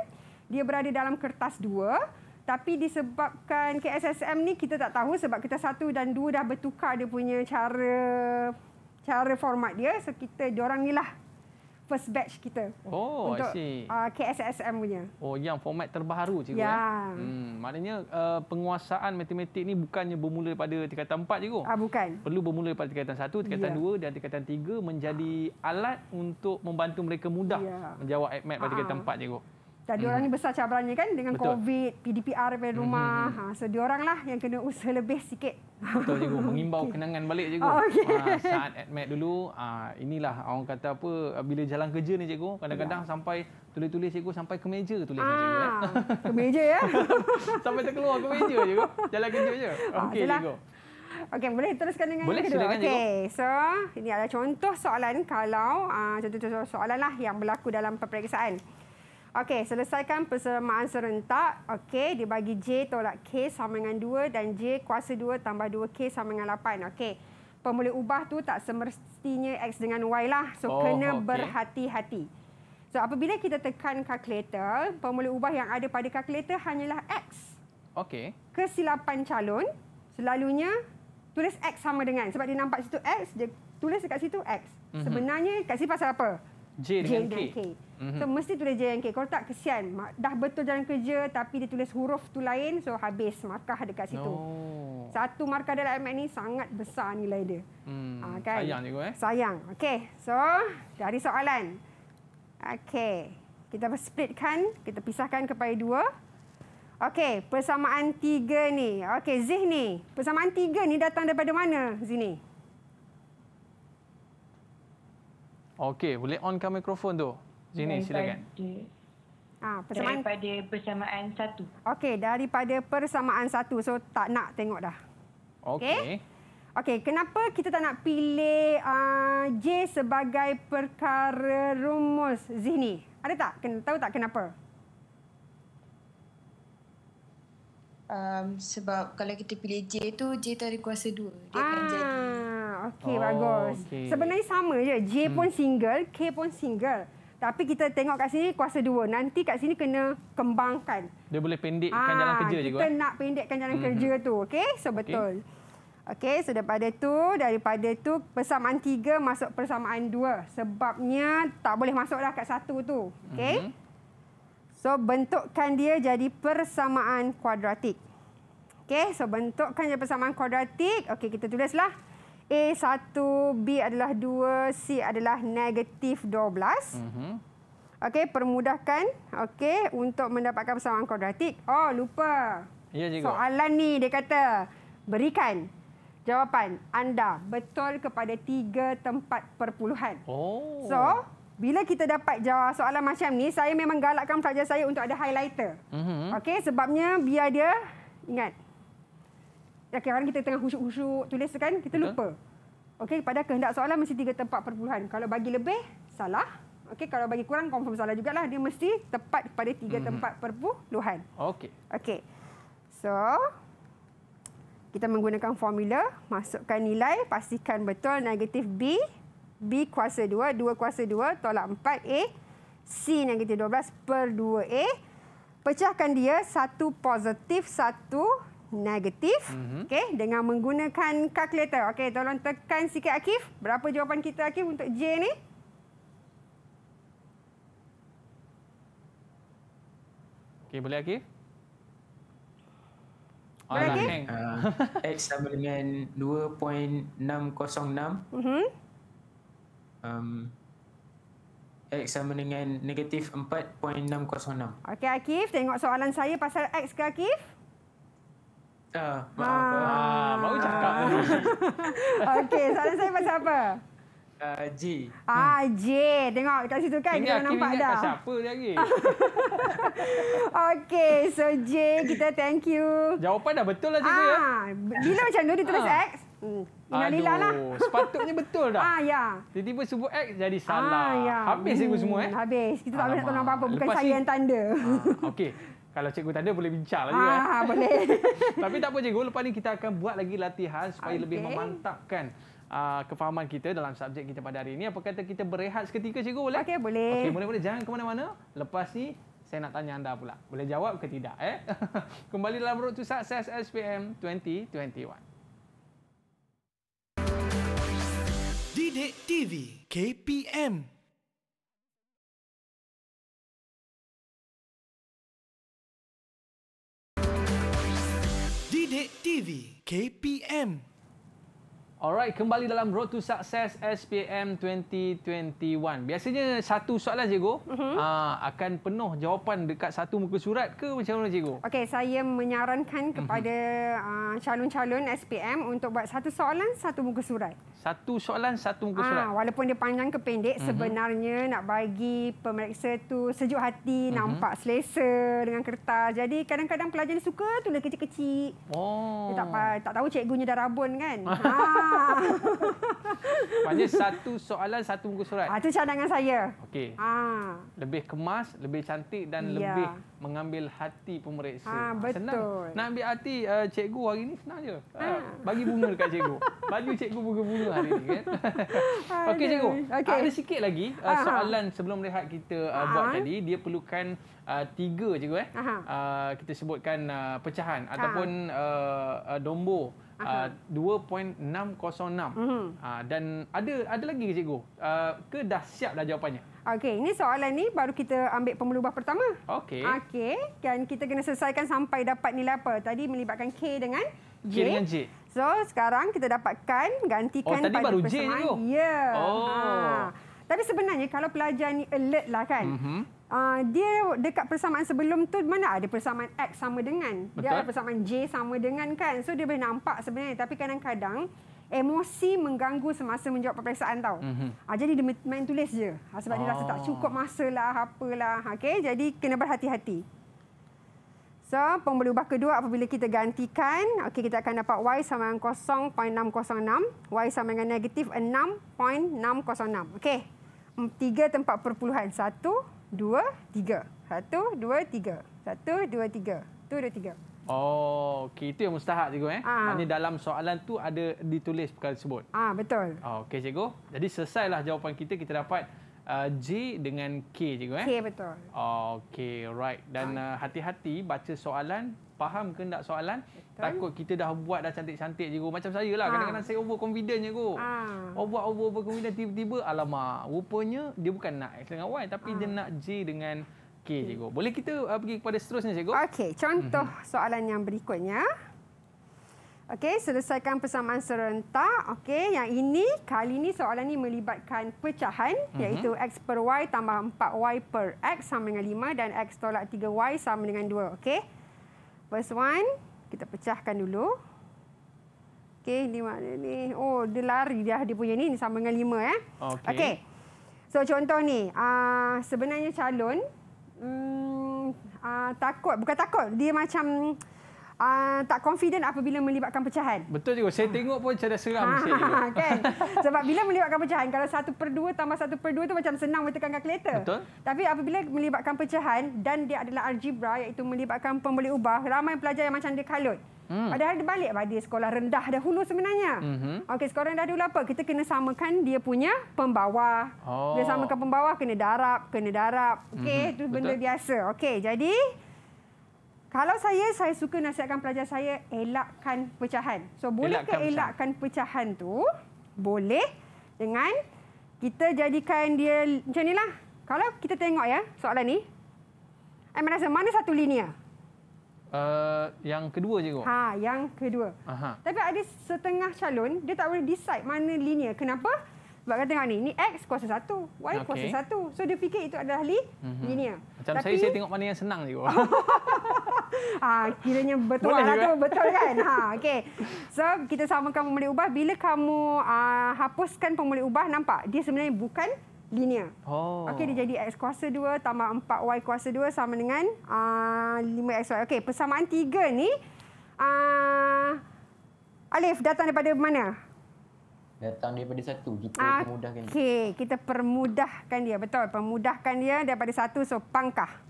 dia berada dalam kertas dua tapi disebabkan KSSM ni kita tak tahu sebab kita satu dan dua dah bertukar dia punya cara cara format dia so kita diorang nilah first batch kita. Oh, untuk, Uh, KSSM punya. Oh, yang format terbaru cikgu ya. Yeah. Eh? Hmm, maknanya uh, penguasaan matematik ni bukannya bermula pada tingkatan 4 cikgu. Ah, bukan. Perlu bermula daripada tingkatan 1, tingkatan 2 ya. yeah. dan tingkatan 3 menjadi uh. alat untuk membantu mereka mudah yeah. menjawab admit pada uh-huh. tingkatan 4 ah. cikgu. Dan hmm. diorang ni besar cabarannya kan dengan Betul. COVID, PDPR dari hmm, rumah. Hmm, hmm. Ha, so diorang lah yang kena usaha lebih sikit. Betul cikgu, mengimbau okay. kenangan balik cikgu. Oh, okay. ha, saat admit dulu, ha, inilah orang kata apa, bila jalan kerja ni cikgu, kadang-kadang ya. sampai tulis-tulis cikgu sampai ke meja tulis ah, cikgu. Ya. Ke meja ya. sampai terkeluar ke meja cikgu, jalan kerja je. Ah, Okey ha, cikgu. Okey, boleh teruskan dengan boleh, yang kedua. Okey, so ini adalah contoh soalan kalau uh, contoh-contoh soalan lah yang berlaku dalam peperiksaan. Okey, selesaikan persamaan serentak. Okey, dia bagi J tolak K sama dengan 2 dan J kuasa 2 tambah 2K sama dengan 8. Okey. pemulih ubah tu tak semestinya X dengan Y lah. So, oh, kena okay. berhati-hati. So, apabila kita tekan kalkulator, pemulih ubah yang ada pada kalkulator hanyalah X. Okey. Kesilapan calon selalunya tulis X sama dengan. Sebab dia nampak situ X, dia tulis dekat situ X. Mm-hmm. Sebenarnya, kat situ pasal apa? J dengan, J K. Mhm. So mesti tulis J dan K. Kalau tak kesian. Dah betul jalan kerja tapi dia tulis huruf tu lain. So habis markah dekat situ. No. Satu markah dalam MN ni sangat besar nilai dia. Hmm. Ha, kan? Sayang juga eh. Sayang. Okey. So dari soalan. Okey. Kita splitkan. Kita pisahkan kepada dua. Okey. Persamaan tiga ni. Okey. Zih ni. Persamaan tiga ni datang daripada mana Zih ni? Zih ni. Okey, boleh onkan mikrofon tu. Sini silakan. Ah, persamaan daripada persamaan satu. Okey, daripada persamaan satu. So tak nak tengok dah. Okey. Okey, kenapa kita tak nak pilih uh, J sebagai perkara rumus Zihni? Ada tak? Ken tahu tak kenapa? Um, sebab kalau kita pilih J tu J tu ada kuasa dua. Dia ah. akan jadi Okey, oh, bagus. Okay. Sebenarnya sama je. J hmm. pun single, K pun single. Tapi kita tengok kat sini kuasa dua. Nanti kat sini kena kembangkan. Dia boleh pendekkan ha, jalan kerja juga. Kita cikgu, eh? nak pendekkan jalan hmm. kerja hmm. tu. Okey, so betul. Okey, okay, so daripada tu, daripada tu persamaan tiga masuk persamaan dua. Sebabnya tak boleh masuklah kat satu tu. Okey. Hmm. So bentukkan dia jadi persamaan kuadratik. Okey, so bentukkan dia persamaan kuadratik. Okey, kita tulislah. A satu, B adalah dua, C adalah negatif dua belas. Mhm. Okey, permudahkan okay, untuk mendapatkan persamaan kuadratik. Oh, lupa. Ya, cikgu. Soalan ni dia kata, berikan jawapan anda betul kepada tiga tempat perpuluhan. Oh. So, bila kita dapat jawab soalan macam ni, saya memang galakkan pelajar saya untuk ada highlighter. Mm -hmm. Okey, sebabnya biar dia ingat. Yang orang kita tengah husuk-husuk tulis kan, kita Betul. lupa. Okey, pada kehendak soalan mesti tiga tempat perpuluhan. Kalau bagi lebih, salah. Okey, kalau bagi kurang, confirm salah jugalah. Dia mesti tepat pada tiga hmm tempat perpuluhan. Okey. Okey. So, kita menggunakan formula. Masukkan nilai. Pastikan betul negatif B. B kuasa 2. 2 kuasa 2. Tolak 4A. C negatif 12 per 2A. Pecahkan dia. Satu positif, satu negatif mm-hmm. okey dengan menggunakan kalkulator okey tolong tekan sikit Akif berapa jawapan kita Akif untuk J ni okey boleh Akif boleh uh, x sama dengan 2.606 mm-hmm. um X sama dengan negatif 4.606. Okey, Akif. Tengok soalan saya pasal X ke, Akif? Ah, mau ah. ah, ah cakap. Okey, soalan saya pasal apa? Uh, J. Ah, hmm. J. Tengok kat situ kan, kita nampak dah. Ingat siapa lagi. Okey, so J, kita thank you. Jawapan dah betul lah cikgu ya? ah, ya. Bila macam tu, dia tulis ah. X. Hmm. Aduh, lah. sepatutnya betul dah. Ah, ya. Tiba-tiba sebut X jadi salah. Ah, ya. Habis cikgu hmm. semua. Eh? Hmm, habis. Kita tak boleh nak tolong apa-apa. Bukan Lepas saya si... yang tanda. Ah, Okey, kalau cikgu tak ada boleh bincang lagi. Ah, kan? boleh. Tapi tak apa cikgu, lepas ni kita akan buat lagi latihan supaya okay. lebih memantapkan uh, kefahaman kita dalam subjek kita pada hari ini. Apa kata kita berehat seketika cikgu boleh? Okey, boleh. Okey, boleh-boleh jangan ke mana-mana. Lepas ni saya nak tanya anda pula. Boleh jawab ke tidak eh? Kembali dalam Road to Success SPM 2021. Didik TV KPM Sidik TV KPM Alright, kembali dalam Road to Success SPM 2021. Biasanya satu soalan cikgu uh-huh. Mhm. Ah, aa, akan penuh jawapan dekat satu muka surat ke macam mana cikgu? Okey, saya menyarankan mhm. kepada uh-huh. calon-calon SPM untuk buat satu soalan satu muka surat satu soalan satu muka ah, surat. walaupun dia panjang ke pendek uh-huh. sebenarnya nak bagi pemeriksa tu sejuk hati uh-huh. nampak selesa dengan kertas. Jadi kadang-kadang pelajar ni suka tulis kecil-kecil. Oh. Dia tak tak tahu cikgunya dah rabun kan. ha. satu soalan satu muka surat. Ah ha, cadangan saya. Okey. Ha. Lebih kemas, lebih cantik dan ya. lebih mengambil hati pemeriksa. Ha, betul. Senang. Nak ambil hati uh, cikgu hari ini senang je. Ha. bagi bunga dekat cikgu. Baju cikgu bunga-bunga hari ni kan. Okey cikgu. Okay. Ada sikit lagi uh, soalan Aha. sebelum rehat kita uh, buat tadi. Dia perlukan uh, tiga cikgu eh. Uh, kita sebutkan uh, pecahan Aha. ataupun uh, uh, nombor. Uh, 2.606 uh, dan ada ada lagi ke cikgu uh, ke dah siap dah jawapannya Okey, ini soalan ni baru kita ambil pemulubah pertama. Okey. Okey, Dan kita kena selesaikan sampai dapat nilai apa? Tadi melibatkan K dengan J. K dengan J. So, sekarang kita dapatkan gantikan oh, pada persamaan. Oh, tadi baru J tu. Ya. Oh. Ha. Tapi sebenarnya kalau pelajar ni alert lah kan. Mm -hmm. uh, dia dekat persamaan sebelum tu mana ada persamaan X sama dengan. Betul. Dia ada persamaan J sama dengan kan. So, dia boleh nampak sebenarnya. Tapi kadang-kadang emosi mengganggu semasa menjawab peperiksaan tau. Mm-hmm. Ha, jadi dia main tulis je. Ah, sebab oh. dia rasa tak ah. cukup masa lah, apalah. Okay? Jadi kena berhati-hati. So, pembelubah kedua apabila kita gantikan, okay, kita akan dapat Y sama dengan 0.606. Y sama dengan negatif 6.606. Okay. Tiga tempat perpuluhan. Satu, dua, tiga. Satu, dua, tiga. Satu, dua, tiga. Satu, dua, tiga. Satu, dua, tiga. Oh, okey. Itu yang mustahak cikgu eh. Ha. dalam soalan tu ada ditulis perkara tersebut. Ah, betul. Oh, okey cikgu. Jadi selesailah jawapan kita kita dapat uh, J dengan K cikgu eh. K betul. Oh, okey. Right. Dan uh, hati-hati uh, baca soalan, faham ke tak soalan? Betul. Takut kita dah buat dah cantik-cantik cikgu. Macam saya lah. Kadang-kadang saya over confident cikgu. Ah. Ha. Over over confident tiba-tiba alamak. Rupanya dia bukan nak X dengan Y tapi ha. dia nak J dengan K. Okey, cikgu. Boleh kita uh, pergi kepada seterusnya, cikgu? Okey, contoh -hmm. soalan yang berikutnya. Okey, selesaikan persamaan serentak. Okey, yang ini, kali ini soalan ini melibatkan pecahan mm -hmm. iaitu X per Y tambah 4Y per X sama dengan 5 dan X tolak 3Y sama dengan 2. Okey, first one, kita pecahkan dulu. Okey, ini mana ni? Oh, dia lari dia, dia punya ni, ini sama dengan 5. Eh. Okey. Okay. So, contoh ni, uh, sebenarnya calon mm, uh, takut bukan takut dia macam uh, tak confident apabila melibatkan pecahan. Betul juga. Saya tengok pun cara seram. Ha. kan? Sebab bila melibatkan pecahan, kalau satu per dua tambah satu per dua itu macam senang untuk tekan kalkulator. Betul. Tapi apabila melibatkan pecahan dan dia adalah algebra iaitu melibatkan pembeli ubah, ramai pelajar yang macam dia kalut. Hmm. Padahal dia balik pada sekolah rendah dahulu sebenarnya. Hmm. Okey, sekolah rendah dahulu apa? Kita kena samakan dia punya pembawah. Oh. Dia samakan pembawah, kena darab, kena darab. Okey, hmm. itu benda Betul. biasa. Okey, jadi... Kalau saya, saya suka nasihatkan pelajar saya elakkan pecahan. So boleh ke elakkan pecahan tu? Boleh dengan kita jadikan dia macam ni lah. Kalau kita tengok ya soalan ni. Eh mana mana satu linear? Ya? Uh, yang kedua je kot. Ha, yang kedua. Aha. Tapi ada setengah calon, dia tak boleh decide mana linear. Kenapa? Sebab kata tengok ni, ni X kuasa satu, Y okay. kuasa satu, So dia fikir itu adalah li linear. Mm -hmm. Macam Tapi, saya, saya tengok mana yang senang je. ha, kiranya betul lah tu, betul kan? Ha, okay. So kita samakan pemulih ubah. Bila kamu uh, hapuskan pemulih ubah, nampak dia sebenarnya bukan linear. Oh. Okey, dia jadi X kuasa dua tambah empat Y kuasa dua sama dengan ah, lima 5 X Y. Okay, persamaan tiga ni... Uh, Alif datang daripada mana? datang daripada satu kita okay. permudahkan dia. Okey, kita permudahkan dia. Betul, permudahkan dia daripada satu so pangkah.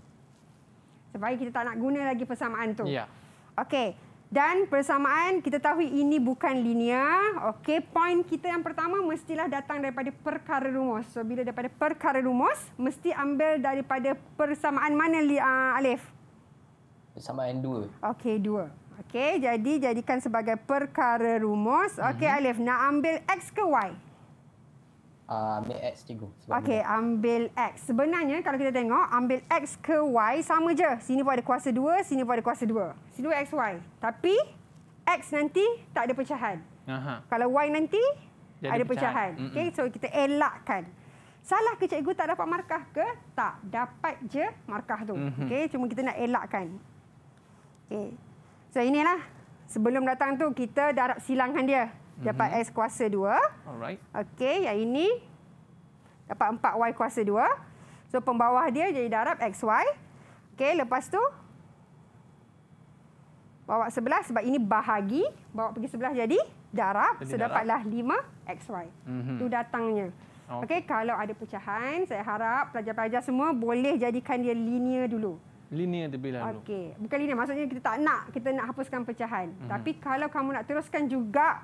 Supaya kita tak nak guna lagi persamaan tu. Ya. Okey. Dan persamaan kita tahu ini bukan linear. Okey, poin kita yang pertama mestilah datang daripada perkara rumus. So bila daripada perkara rumus, mesti ambil daripada persamaan mana uh, Alif? Persamaan dua. Okey, dua. Okey, jadi jadikan sebagai perkara rumus. Okey, mm -hmm. Alif, nak ambil X ke Y? Uh, ambil X, cikgu. Okey, ambil X. Sebenarnya, kalau kita tengok, ambil X ke Y sama je. Sini pun ada kuasa 2, sini pun ada kuasa 2. Sini X, Y. Tapi, X nanti tak ada pecahan. Aha. Kalau Y nanti, Jadi ada pecahan. pecahan. Mm -mm. Okey, so kita elakkan. Salah ke cikgu tak dapat markah ke? Tak, dapat je markah tu. Mm -hmm. Okey, cuma kita nak elakkan. Okey. So inilah sebelum datang tu kita darab silangkan dia. Dapat mm -hmm. S kuasa 2. Alright. Okey, yang ini dapat 4Y kuasa 2. So pembawah dia jadi darab XY. Okey, lepas tu bawa sebelah sebab ini bahagi, bawa pergi sebelah jadi darab, jadi so darab. dapatlah 5XY. Mm -hmm. Tu datangnya. Okey, okay, kalau ada pecahan, saya harap pelajar-pelajar semua boleh jadikan dia linear dulu. Lini yang terlebih lalu. Okey, bukan lini. maksudnya kita tak nak kita nak hapuskan pecahan. Mm -hmm. Tapi kalau kamu nak teruskan juga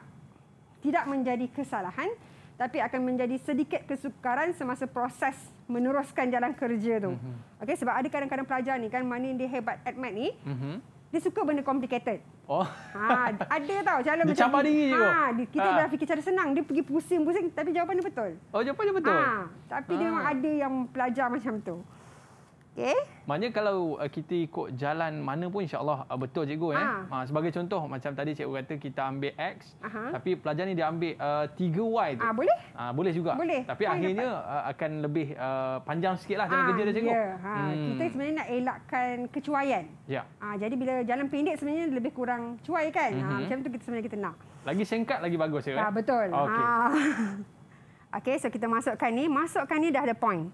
tidak menjadi kesalahan tapi akan menjadi sedikit kesukaran semasa proses meneruskan jalan kerja tu. Mm -hmm. Okey, sebab ada kadang-kadang pelajar ni kan mana dia hebat at math ni. Mm -hmm. Dia suka benda complicated. Oh. Ha, ada tau cara dia macam diri Ha, kita ha. dah fikir cara senang, dia pergi pusing-pusing tapi jawapan dia betul. Oh, jawapan dia betul. Ha, tapi ha. dia ah. memang ada yang pelajar macam tu. Okey. Maknanya kalau uh, kita ikut jalan mana pun insya-Allah uh, betul cikgu ya. eh. Ah. Ha, sebagai contoh macam tadi cikgu kata kita ambil X Aha. tapi pelajar ni dia ambil uh, 3Y tu. Ah boleh? Ha, boleh juga. Boleh. Tapi boleh akhirnya dapat. Uh, akan lebih uh, panjang sikitlah jalan ha, kerja dia cikgu. Yeah. Ha hmm. kita sebenarnya nak elakkan kecuaian. Ya. Ha, jadi bila jalan pendek sebenarnya lebih kurang cuai kan. Mm -hmm. ha, macam tu kita sebenarnya kita nak. Lagi singkat lagi bagus cikgu. ya. Ha, betul. Okay. Ha. Okey, so kita masukkan ni, masukkan ni dah ada point.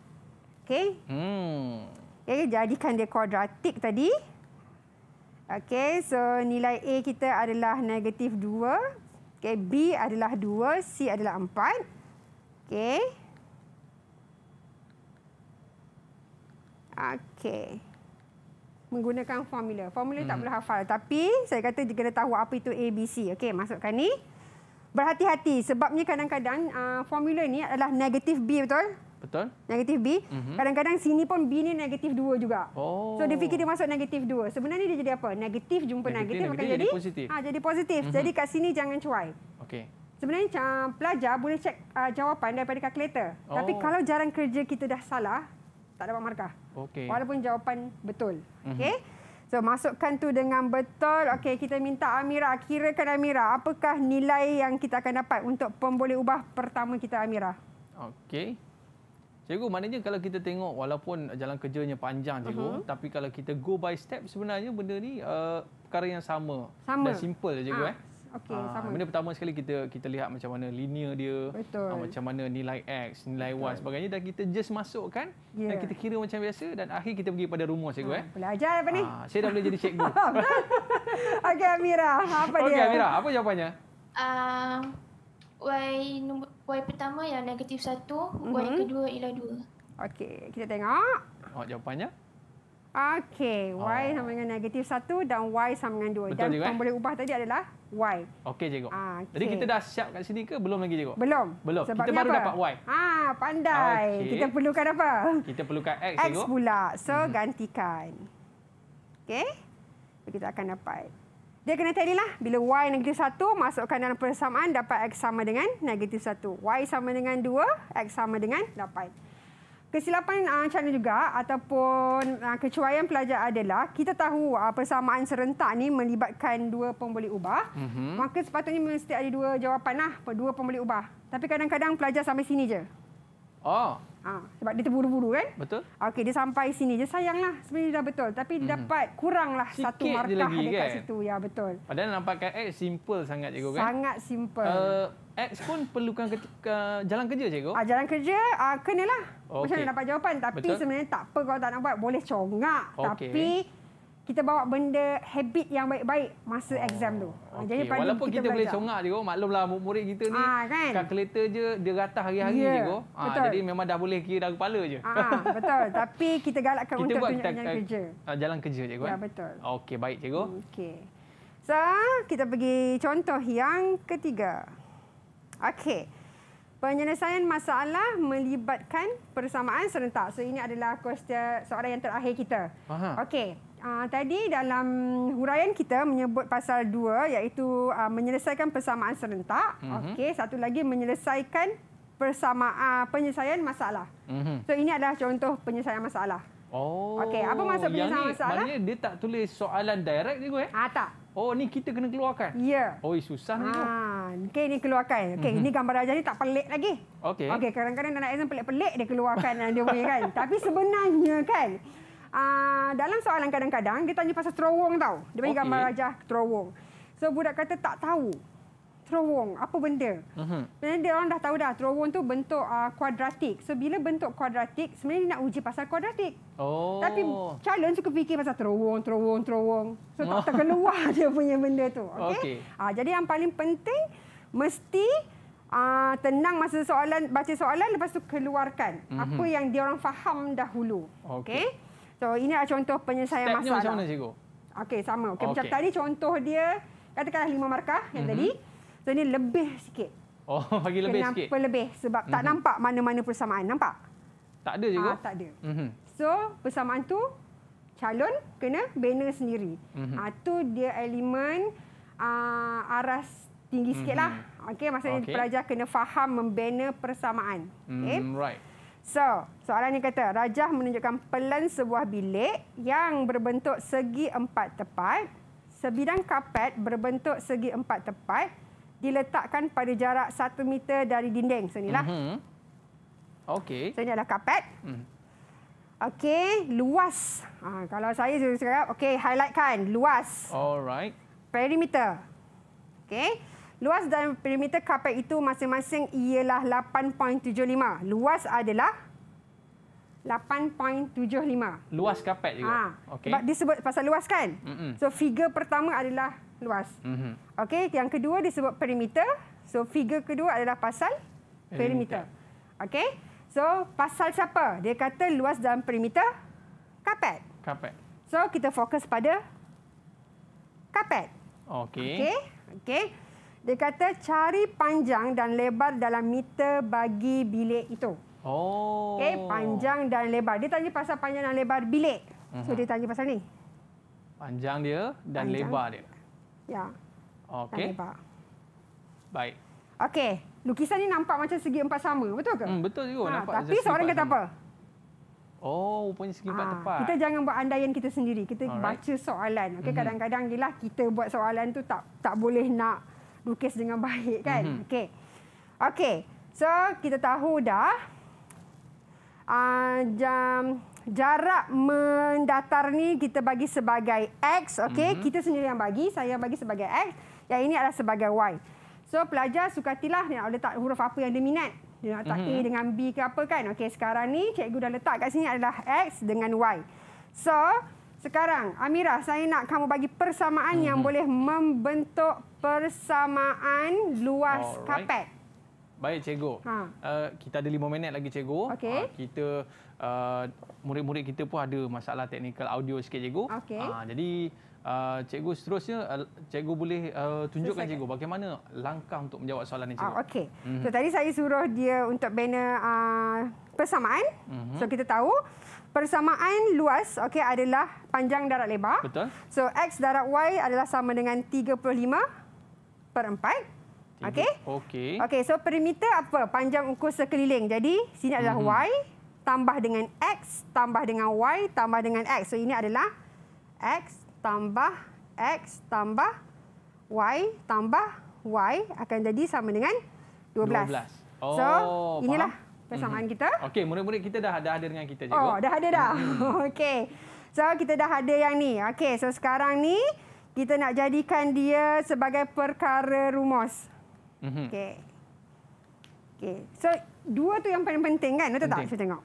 Okey? Hmm. Okay, ya, ya, jadikan dia kuadratik tadi. Okey, so nilai A kita adalah negatif 2. Okey, B adalah 2, C adalah 4. Okey. Okey. Menggunakan formula. Formula hmm. tak boleh hafal. Tapi saya kata dia kena tahu apa itu A, B, C. Okey, masukkan ni. Berhati-hati sebabnya kadang-kadang uh, formula ni adalah negatif B, betul? Betul. Negatif B. Mhm. Kadang-kadang mm -hmm. sini pun B ni negatif 2 juga. Oh. So dia fikir dia masuk negatif 2. Sebenarnya dia jadi apa? Negatif jumpa negatif, negatif, negatif akan jadi, jadi positif. Ha, jadi positif. Mm -hmm. Jadi kat sini jangan cuai. Okay. Sebenarnya pelajar boleh cek uh, ah, jawapan daripada kalkulator. Oh. Tapi kalau jarang kerja kita dah salah, tak dapat markah. Okay. Walaupun jawapan betul. Mm -hmm. Okey. So masukkan tu dengan betul. Okey, kita minta Amira kirakan Amira, apakah nilai yang kita akan dapat untuk pemboleh ubah pertama kita Amira? Okey. Cikgu, maknanya kalau kita tengok walaupun jalan kerjanya panjang, cikgu, uh-huh. tapi kalau kita go by step sebenarnya benda ni uh, perkara yang sama. sama. Dan simple je, cikgu ha. eh. Okey, uh, sama. Benda pertama sekali kita kita lihat macam mana linear dia, ah, Betul. macam mana nilai x, nilai Betul. y sebagainya dan kita just masukkan yeah. dan ya. kita kira macam biasa dan akhir kita pergi pada rumus, cikgu ha. eh. Belajar apa ni? Uh, saya dah boleh jadi cikgu. Okey, Amira, apa dia? Okey, Amira, apa jawapannya? Uh, y nombor Y pertama ialah negatif satu, Y mm-hmm. kedua ialah dua. Okey, kita tengok. Oh, jawapannya? Okey, Y oh. sama dengan negatif satu dan Y sama dengan dua. Betul dan yang eh? boleh ubah tadi adalah Y. Okey, cikgu. Ah, okay. Jadi kita dah siap kat sini ke belum lagi, cikgu? Belum. Belum. Sebab kita baru apa? dapat Y. Ah, pandai. Okay. Kita perlukan apa? Kita perlukan X, cikgu. X pula. So, hmm. gantikan. Okey? Kita akan dapat dia kena tadi lah. Bila Y negatif 1, masukkan dalam persamaan dapat X sama dengan negatif 1. Y sama dengan 2, X sama dengan 8. Kesilapan uh, macam mana juga ataupun ah, kecuaian pelajar adalah kita tahu ah, persamaan serentak ni melibatkan dua pemboleh ubah. Mm-hmm. Maka sepatutnya mesti ada dua jawapan lah, dua pemboleh ubah. Tapi kadang-kadang pelajar sampai sini je. Oh. Ha, sebab dia terburu-buru kan? Betul. Okey, dia sampai sini je sayanglah. Sebenarnya dah betul, tapi hmm. dapat kuranglah Sikit satu markah dia lagi, dekat kan? situ. Ya, betul. Padahal nampakkan X simple sangat cikgu kan? Sangat simple. Uh, X pun perlukan ke, uh, jalan kerja cikgu. Ah, jalan kerja a ah, kenalah. Okay. Macam mana dapat jawapan, tapi betul? sebenarnya tak apa kalau tak nak buat, boleh congak. Okay. Tapi kita bawa benda habit yang baik-baik masa oh, exam tu. Ha, okay. Jadi pada walaupun kita, kita boleh songak je, oh, maklumlah murid kita ni ah, kan? kalkulator je dia ratah hari-hari yeah, je. Ha, betul. jadi memang dah boleh kira dalam kepala je. Ah, betul. Tapi kita galakkan kita untuk buat jalan kerja. Uh, jalan kerja cikgu. Ya, eh? betul. Okey, baik cikgu. Okey. So, kita pergi contoh yang ketiga. Okey. Penyelesaian masalah melibatkan persamaan serentak. So, ini adalah question soalan yang terakhir kita. Okey uh, tadi dalam huraian kita menyebut pasal dua iaitu uh, menyelesaikan persamaan serentak. Mm-hmm. Okey, satu lagi menyelesaikan persamaan uh, penyelesaian masalah. Mm-hmm. So ini adalah contoh penyelesaian masalah. Oh. Okey, apa maksud penyelesaian ni, masalah? Maknanya dia tak tulis soalan direct dia eh? Ah, tak. Oh, ni kita kena keluarkan. Ya. Yeah. Oh, susah ni. Ha, okey ni keluarkan. Okey, mm-hmm. ni gambar ajar ni tak pelik lagi. Okey. Okey, kadang-kadang anak exam pelik-pelik dia keluarkan dia punya kan. Tapi sebenarnya kan, Ah, dalam soalan kadang-kadang dia tanya pasal terowong tau. Dia bagi okay. gambar raja terowong. So budak kata tak tahu. Terowong apa benda? Mhm. Uh-huh. Dia orang dah tahu dah terowong tu bentuk uh, kuadratik. So bila bentuk kuadratik sebenarnya nak uji pasal kuadratik. Oh. Tapi challenge suka fikir pasal terowong, terowong, terowong. So tak terkeluar dia punya benda tu. Okey. Okay. Uh, ah, jadi yang paling penting mesti Uh, tenang masa soalan baca soalan lepas tu keluarkan mm-hmm. apa yang dia orang faham dahulu okey okay? contoh. Ini adalah contoh penyelesaian Step masalah. step macam lah. mana, Okey, sama. Okay, okay. Macam tadi contoh dia, katakanlah lima markah yang mm -hmm. tadi. Mhm. So, ini lebih sikit. Oh, bagi lebih Kenapa sikit. Kenapa lebih? Sebab mm -hmm. tak mhm. nampak mana-mana persamaan. Nampak? Tak ada, Cikgu. Ah, tak ada. Mm -hmm. So, persamaan tu calon kena banner sendiri. Itu mm -hmm. ha, dia elemen uh, aras tinggi sikitlah. Mm -hmm. Okey, maksudnya okay. pelajar kena faham membina persamaan. Hmm, Okey. Mm, right. So, soalan ini kata, rajah menunjukkan pelan sebuah bilik yang berbentuk segi empat tepat. Sebidang kapet berbentuk segi empat tepat diletakkan pada jarak satu meter dari dinding. So, inilah. Mm -hmm. Okay, So, ini adalah kapet. Mm. Okey, luas. Ha, kalau saya sekarang, okey, highlightkan. Luas. Alright. Perimeter. Okey. Luas dan perimeter karpet itu masing-masing ialah 8.75. Luas adalah 8.75. Luas karpet juga? Ah, Okay. Sebab disebut pasal luas kan? Mm-hmm. So, figure pertama adalah luas. Mm-hmm. Okay. Yang kedua disebut perimeter. So, figure kedua adalah pasal perimeter. perimeter. Okay. So, pasal siapa? Dia kata luas dan perimeter karpet. Karpet. So, kita fokus pada karpet. Okay. Okay. Okay. Dia kata cari panjang dan lebar dalam meter bagi bilik itu. Oh. Okey, panjang dan lebar. Dia tanya pasal panjang dan lebar bilik. So uh-huh. dia tanya pasal ni. Panjang dia dan panjang. lebar dia. Ya. Okey. Baik. Okey, lukisan ni nampak macam segi empat sama, betul ke? Hmm, betul juga ha, Tapi seorang kata apa? Oh, rupanya segi empat ha, tepat. Kita jangan buat andaian kita sendiri. Kita Alright. baca soalan. Okey, mhm. kadang-kadang gila kita buat soalan tu tak tak boleh nak lukis dengan baik kan. Mm -hmm. Okey. Okey. So kita tahu dah uh, jam jarak mendatar ni kita bagi sebagai x, okey. Mm -hmm. Kita sendiri yang bagi, saya yang bagi sebagai x, yang ini adalah sebagai y. So pelajar sukatilah dia nak letak huruf apa yang dia minat. Dia nak letak mm -hmm. A mhm. dengan B ke apa kan. Okey, sekarang ni cikgu dah letak kat sini adalah x dengan y. So sekarang, Amira, saya nak kamu bagi persamaan hmm. yang mhm. boleh membentuk persamaan luas Alright. kapet. Baik, cikgu. Ha. Uh, kita ada lima minit lagi, cikgu. Okay. Uh, eh, kita eh, Murid-murid uh, kita pun ada masalah teknikal audio sikit, cikgu. Okay. Uh, ah, jadi, uh, cikgu seterusnya, uh, cikgu boleh uh, tunjukkan, cikgu, bagaimana langkah untuk menjawab soalan ini, ah, cikgu. Oh, okay. -hmm. so, tadi saya suruh dia untuk banner uh, persamaan. -hmm. so, mhm. kita tahu persamaan luas okay, adalah panjang darat lebar. Betul. So x darat y adalah sama dengan 35 per 4. okay? Okay. Okay. so perimeter apa? Panjang ukur sekeliling. Jadi sini adalah mm -hmm. y tambah dengan x tambah dengan y tambah dengan x. So ini adalah x tambah x tambah y tambah y akan jadi sama dengan 12. 12. Oh, so inilah pasangan mm -hmm. kita. Okey, murid-murid kita dah ada hadir dengan kita, cikgu. Oh, dah ada dah. Mm -hmm. Okey. So, kita dah ada yang ni. Okey, so sekarang ni kita nak jadikan dia sebagai perkara rumus. Mm -hmm. Okey. Okey. So, dua tu yang paling penting kan? Betul tak? Kita tengok.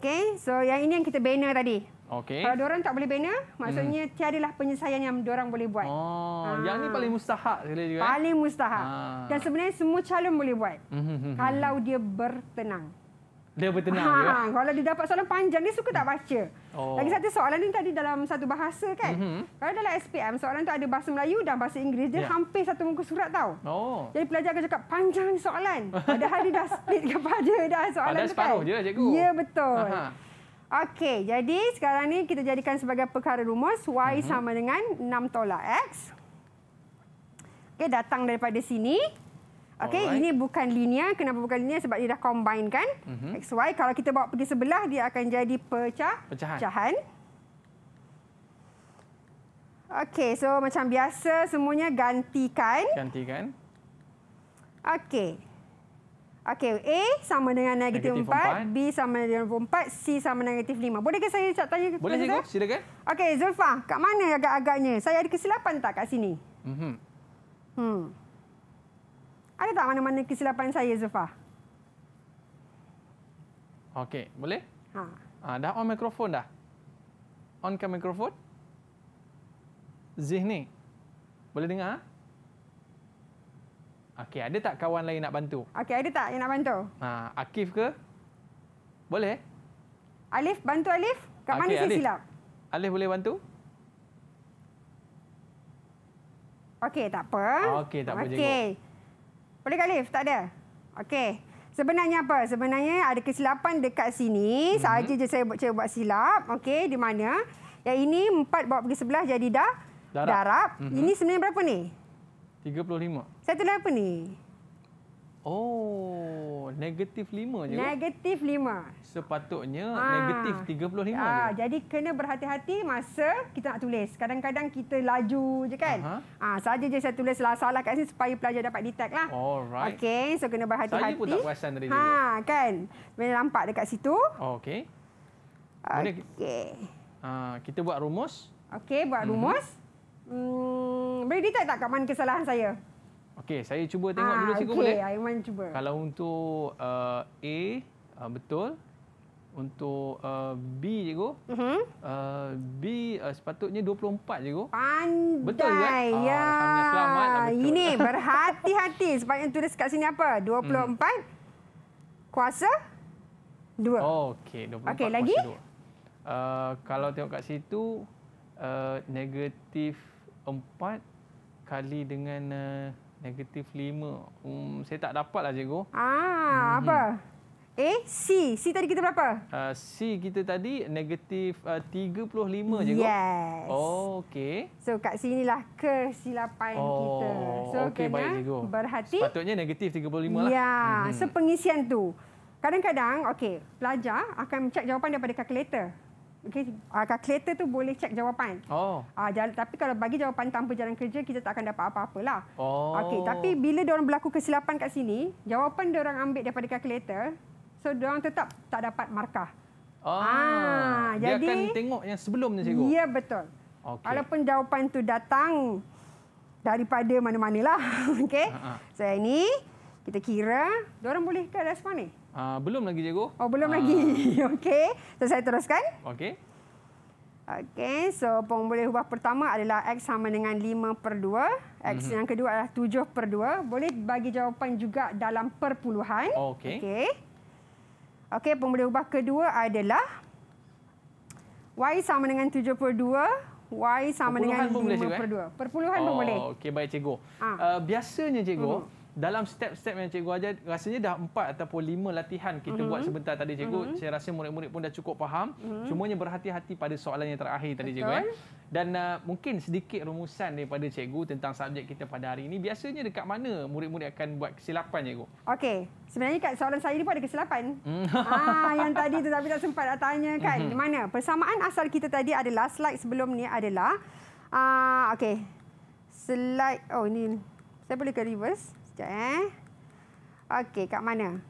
Okey, so yang ini yang kita bina tadi. Okay. Kalau orang tak boleh bina, maksudnya hmm. tiadalah penyelesaian yang orang boleh buat. Oh, ha. yang ni paling mustahak sekali juga. Eh? Paling mustahak. Ha. Dan sebenarnya semua calon boleh buat. Hmm. hmm, hmm kalau hmm. dia bertenang. Dia bertenang ha. juga. Eh? Ah, kalau dia dapat soalan panjang, dia suka tak baca. Oh. Lagi satu soalan ni tadi dalam satu bahasa kan. Hmm. Kalau dalam SPM, soalan tu ada bahasa Melayu dan bahasa Inggeris, dia yeah. hampir satu muka surat tau. Oh. Jadi pelajar akan cakap panjang soalan. Padahal dia dah split kepada dah soalan Padahal tu kan. Ada separuh je lah, cikgu. Ya betul. Aha. Okey, jadi sekarang ni kita jadikan sebagai perkara rumus. Y uh mhm. -huh. sama dengan 6 tolak X. Okey, datang daripada sini. Okey, ini bukan linear. Kenapa bukan linear? Sebab dia dah combine kan? Uh mhm. -huh. XY. Kalau kita bawa pergi sebelah, dia akan jadi pecah pecahan. pecahan. Okey, so macam biasa semuanya gantikan. Gantikan. Okey. Okey, A sama dengan negatif 4, 4, B sama dengan 4, C sama negatif 5. Bolehkah saya tanya kepada Zulfa? Boleh, cikgu. Silakan. Okey, Zulfa, kat mana agak-agaknya? Saya ada kesilapan tak kat sini? Mm -hmm. hmm. Ada tak mana-mana kesilapan saya, Zulfa? Okey, boleh? Ha. Ha, dah on mikrofon dah? On ke mikrofon? Zihni, boleh dengar? Ha? Okey, ada tak kawan lain nak bantu? Okey, ada tak yang nak bantu? Ha, Akif ke? Boleh? Alif, bantu Alif. Kat okay, mana Alif. silap? Alif boleh bantu? Okey, tak apa. Okey, tak apa. Okay. Boleh ke Alif? Tak ada? Okey. Sebenarnya apa? Sebenarnya ada kesilapan dekat sini. Mm -hmm. Saja je saya buat, saya buat silap. Okey, di mana? Yang ini empat bawa pergi sebelah jadi dah darab. darab. Mm -hmm. Ini sebenarnya berapa ni? 35. Satu apa ni? Oh, negatif 5 je. Negatif 5. Sepatutnya ha. negatif 35 ha. je. Jadi kena berhati-hati masa kita nak tulis. Kadang-kadang kita laju je kan. Ha, saja je saya tulis lah, salah kat sini supaya pelajar dapat detect lah. Alright. Okay, so kena berhati-hati. Saya pun tak puasan dari ha, dulu. kan. Bila nampak dekat situ. Oh, okay. Okay. Ha, kita buat rumus. Okay, buat mhm. rumus. Mm -hmm. Hmm, boleh detect tak kat mana kesalahan saya? Okey, saya cuba tengok ha, dulu cikgu okay, boleh? Okey, Aiman cuba. Kalau untuk uh, A, uh, betul. Untuk uh, B cikgu, uh mhm. -huh. uh, B uh, sepatutnya 24 cikgu. Pandai. Betul kan? Ah, ya. Uh, selamat. Ah, Ini berhati-hati sebabnya tulis kat sini apa? 24 hmm. kuasa 2. Oh, Okey, 24 okay, kuasa 2. Uh, kalau tengok kat situ, uh, negatif empat kali dengan uh, negatif lima. Um, saya tak dapat lah cikgu. Ah, hmm. apa? A, eh, C. C tadi kita berapa? Uh, C kita tadi negatif ah, tiga puluh lima cikgu. Yes. Oh, okey. So, kat sini lah kesilapan oh, kita. So, okay, kena berhati. Patutnya negatif tiga puluh lima lah. Ya, hmm. sepengisian tu. Kadang-kadang, okey, pelajar akan cek jawapan daripada kalkulator okay, uh, ah, calculator tu boleh cek jawapan. Oh. Uh, ah, jala, tapi kalau bagi jawapan tanpa jalan kerja, kita tak akan dapat apa-apalah. Oh. Okey, tapi bila orang berlaku kesilapan kat sini, jawapan orang ambil daripada kalkulator, so orang tetap tak dapat markah. Oh. Ah, Dia jadi, akan tengok yang sebelumnya, cikgu. Ya, betul. Okay. Walaupun jawapan tu datang daripada mana-manalah. Okey. Uh -huh. So, ini kita kira, orang boleh ke respon ni? Uh, belum lagi cikgu. Oh, belum uh. lagi. Okey. So, saya teruskan. Okey. Okey, so pengboleh ubah pertama adalah X sama dengan 5 per 2. X mm -hmm. yang kedua adalah 7 per 2. Boleh bagi jawapan juga dalam perpuluhan. Oh, Okey. Okey, okay, pengboleh ubah kedua adalah Y sama dengan 7 per 2. Y sama dengan 5 per 2. Perpuluhan boleh. Eh? oh, pun boleh. Eh? Oh, okey, baik cikgu. Uh, biasanya cikgu, uh hmm. -huh dalam step-step yang cikgu ajar rasanya dah 4 ataupun lima latihan kita mm-hmm. buat sebentar tadi cikgu mm-hmm. saya rasa murid-murid pun dah cukup faham mm-hmm. cumanya berhati-hati pada soalan yang terakhir tadi Betul. cikgu eh dan uh, mungkin sedikit rumusan daripada cikgu tentang subjek kita pada hari ini biasanya dekat mana murid-murid akan buat kesilapan cikgu okey sebenarnya kat soalan saya ni pun ada kesilapan hmm. ah yang tadi tu tapi tak sempat nak tanya kan mm-hmm. mana persamaan asal kita tadi adalah slide sebelum ni adalah ah uh, okey slide oh ini saya boleh ke reverse Sekejap eh. Okey, kat mana?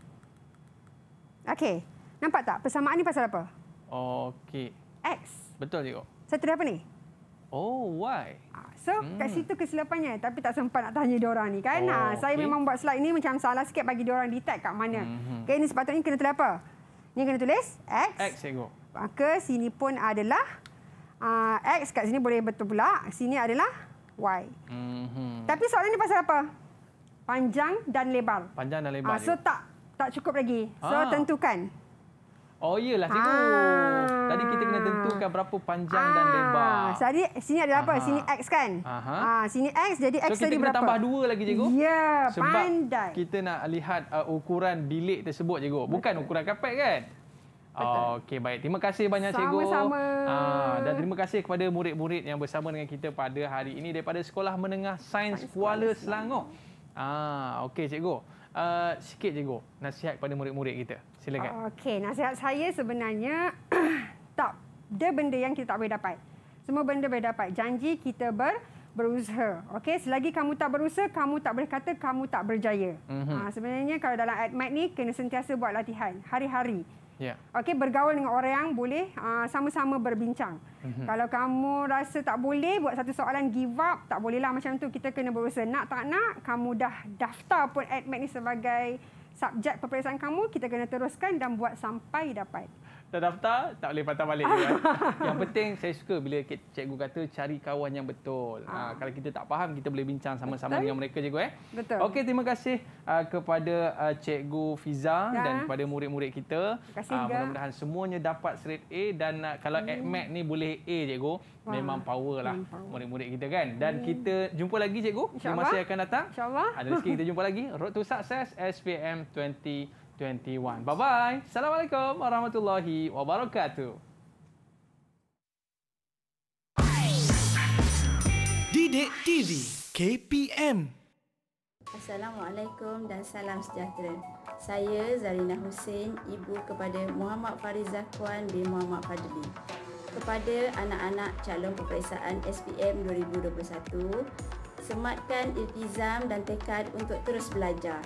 Okey. Nampak tak persamaan ni pasal apa? Okey. X. Betul cikgu. Satu dia apa ni? Oh, why? Ah, so, hmm. kat situ kesilapannya. Tapi tak sempat nak tanya diorang ni kan. Ah, oh, ha, saya okay. memang buat slide ni macam salah sikit bagi diorang detect kat mana. Hmm. Okey, ni sepatutnya kena tulis apa? Ni kena tulis X. X cikgu. Maka sini pun adalah uh, X kat sini boleh betul pula. Sini adalah Y. Hmm. Tapi soalan ni pasal apa? panjang dan lebar. Panjang dan ah, lebar. Ha, so ya? tak tak cukup lagi. So ah. tentukan. Oh iyalah cikgu. Ha. Tadi kita kena tentukan berapa panjang ha. dan lebar. So, tadi sini ada apa? Aha. Sini x kan? Ah sini x jadi x so, tadi berapa? Kita tambah dua lagi cikgu. Ya, Sebab pandai. Kita nak lihat uh, ukuran bilik tersebut cikgu. Bukan Betul. ukuran kapet kan? Oh, Okey, baik. Terima kasih banyak Sama -sama. cikgu. Sama-sama. Dan terima kasih kepada murid-murid yang bersama dengan kita pada hari ini daripada Sekolah Menengah Sains, Kuala, Selangor. Ah, okey cikgu. Uh, sikit cikgu nasihat kepada murid-murid kita. Silakan. Okey, nasihat saya sebenarnya tak ada benda yang kita tak boleh dapat. Semua benda boleh dapat. Janji kita ber berusaha. Okey, selagi kamu tak berusaha, kamu tak boleh kata kamu tak berjaya. Mm-hmm. Ha, sebenarnya kalau dalam admat ni kena sentiasa buat latihan hari-hari. Yeah. Okey, bergaul dengan orang yang boleh uh, sama-sama berbincang. Mm-hmm. Kalau kamu rasa tak boleh buat satu soalan give up, tak bolehlah macam tu. Kita kena berusaha nak tak nak, kamu dah daftar pun admit ni sebagai subjek peperiksaan kamu, kita kena teruskan dan buat sampai dapat dah daftar tak boleh patah balik kan? yang penting saya suka bila cikgu kata cari kawan yang betul ha. Ha, kalau kita tak faham kita boleh bincang sama-sama dengan mereka cikgu eh betul okey terima kasih uh, kepada uh, cikgu Fiza ya. dan kepada murid-murid kita terima kasih uh, mudah-mudahan semuanya dapat straight A dan uh, kalau hmm. admit ni boleh A cikgu Wah. memang power lah murid-murid kita kan dan hmm. kita jumpa lagi cikgu di masa yang akan datang insyaallah ada rezeki kita jumpa lagi road to success SPM 20 2021. Bye bye. Assalamualaikum warahmatullahi wabarakatuh. Didik TV KPM. Assalamualaikum dan salam sejahtera. Saya Zarina Hussein, ibu kepada Muhammad Farid Zakwan bin Muhammad Fadli. Kepada anak-anak calon peperiksaan SPM 2021, sematkan iltizam dan tekad untuk terus belajar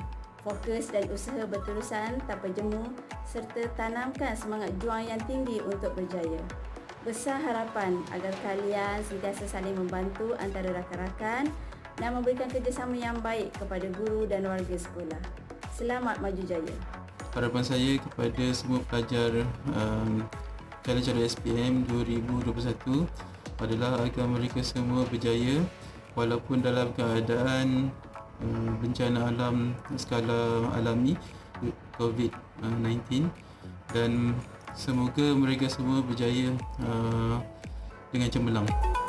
fokus dan usaha berterusan tanpa jemu serta tanamkan semangat juang yang tinggi untuk berjaya. Besar harapan agar kalian sentiasa saling membantu antara rakan-rakan dan memberikan kerjasama yang baik kepada guru dan warga sekolah. Selamat maju jaya. Harapan saya kepada semua pelajar um, calon-calon SPM 2021 adalah agar mereka semua berjaya walaupun dalam keadaan Eh, bencana alam skala alami COVID-19 dan semoga mereka semua berjaya uh, dengan cemerlang.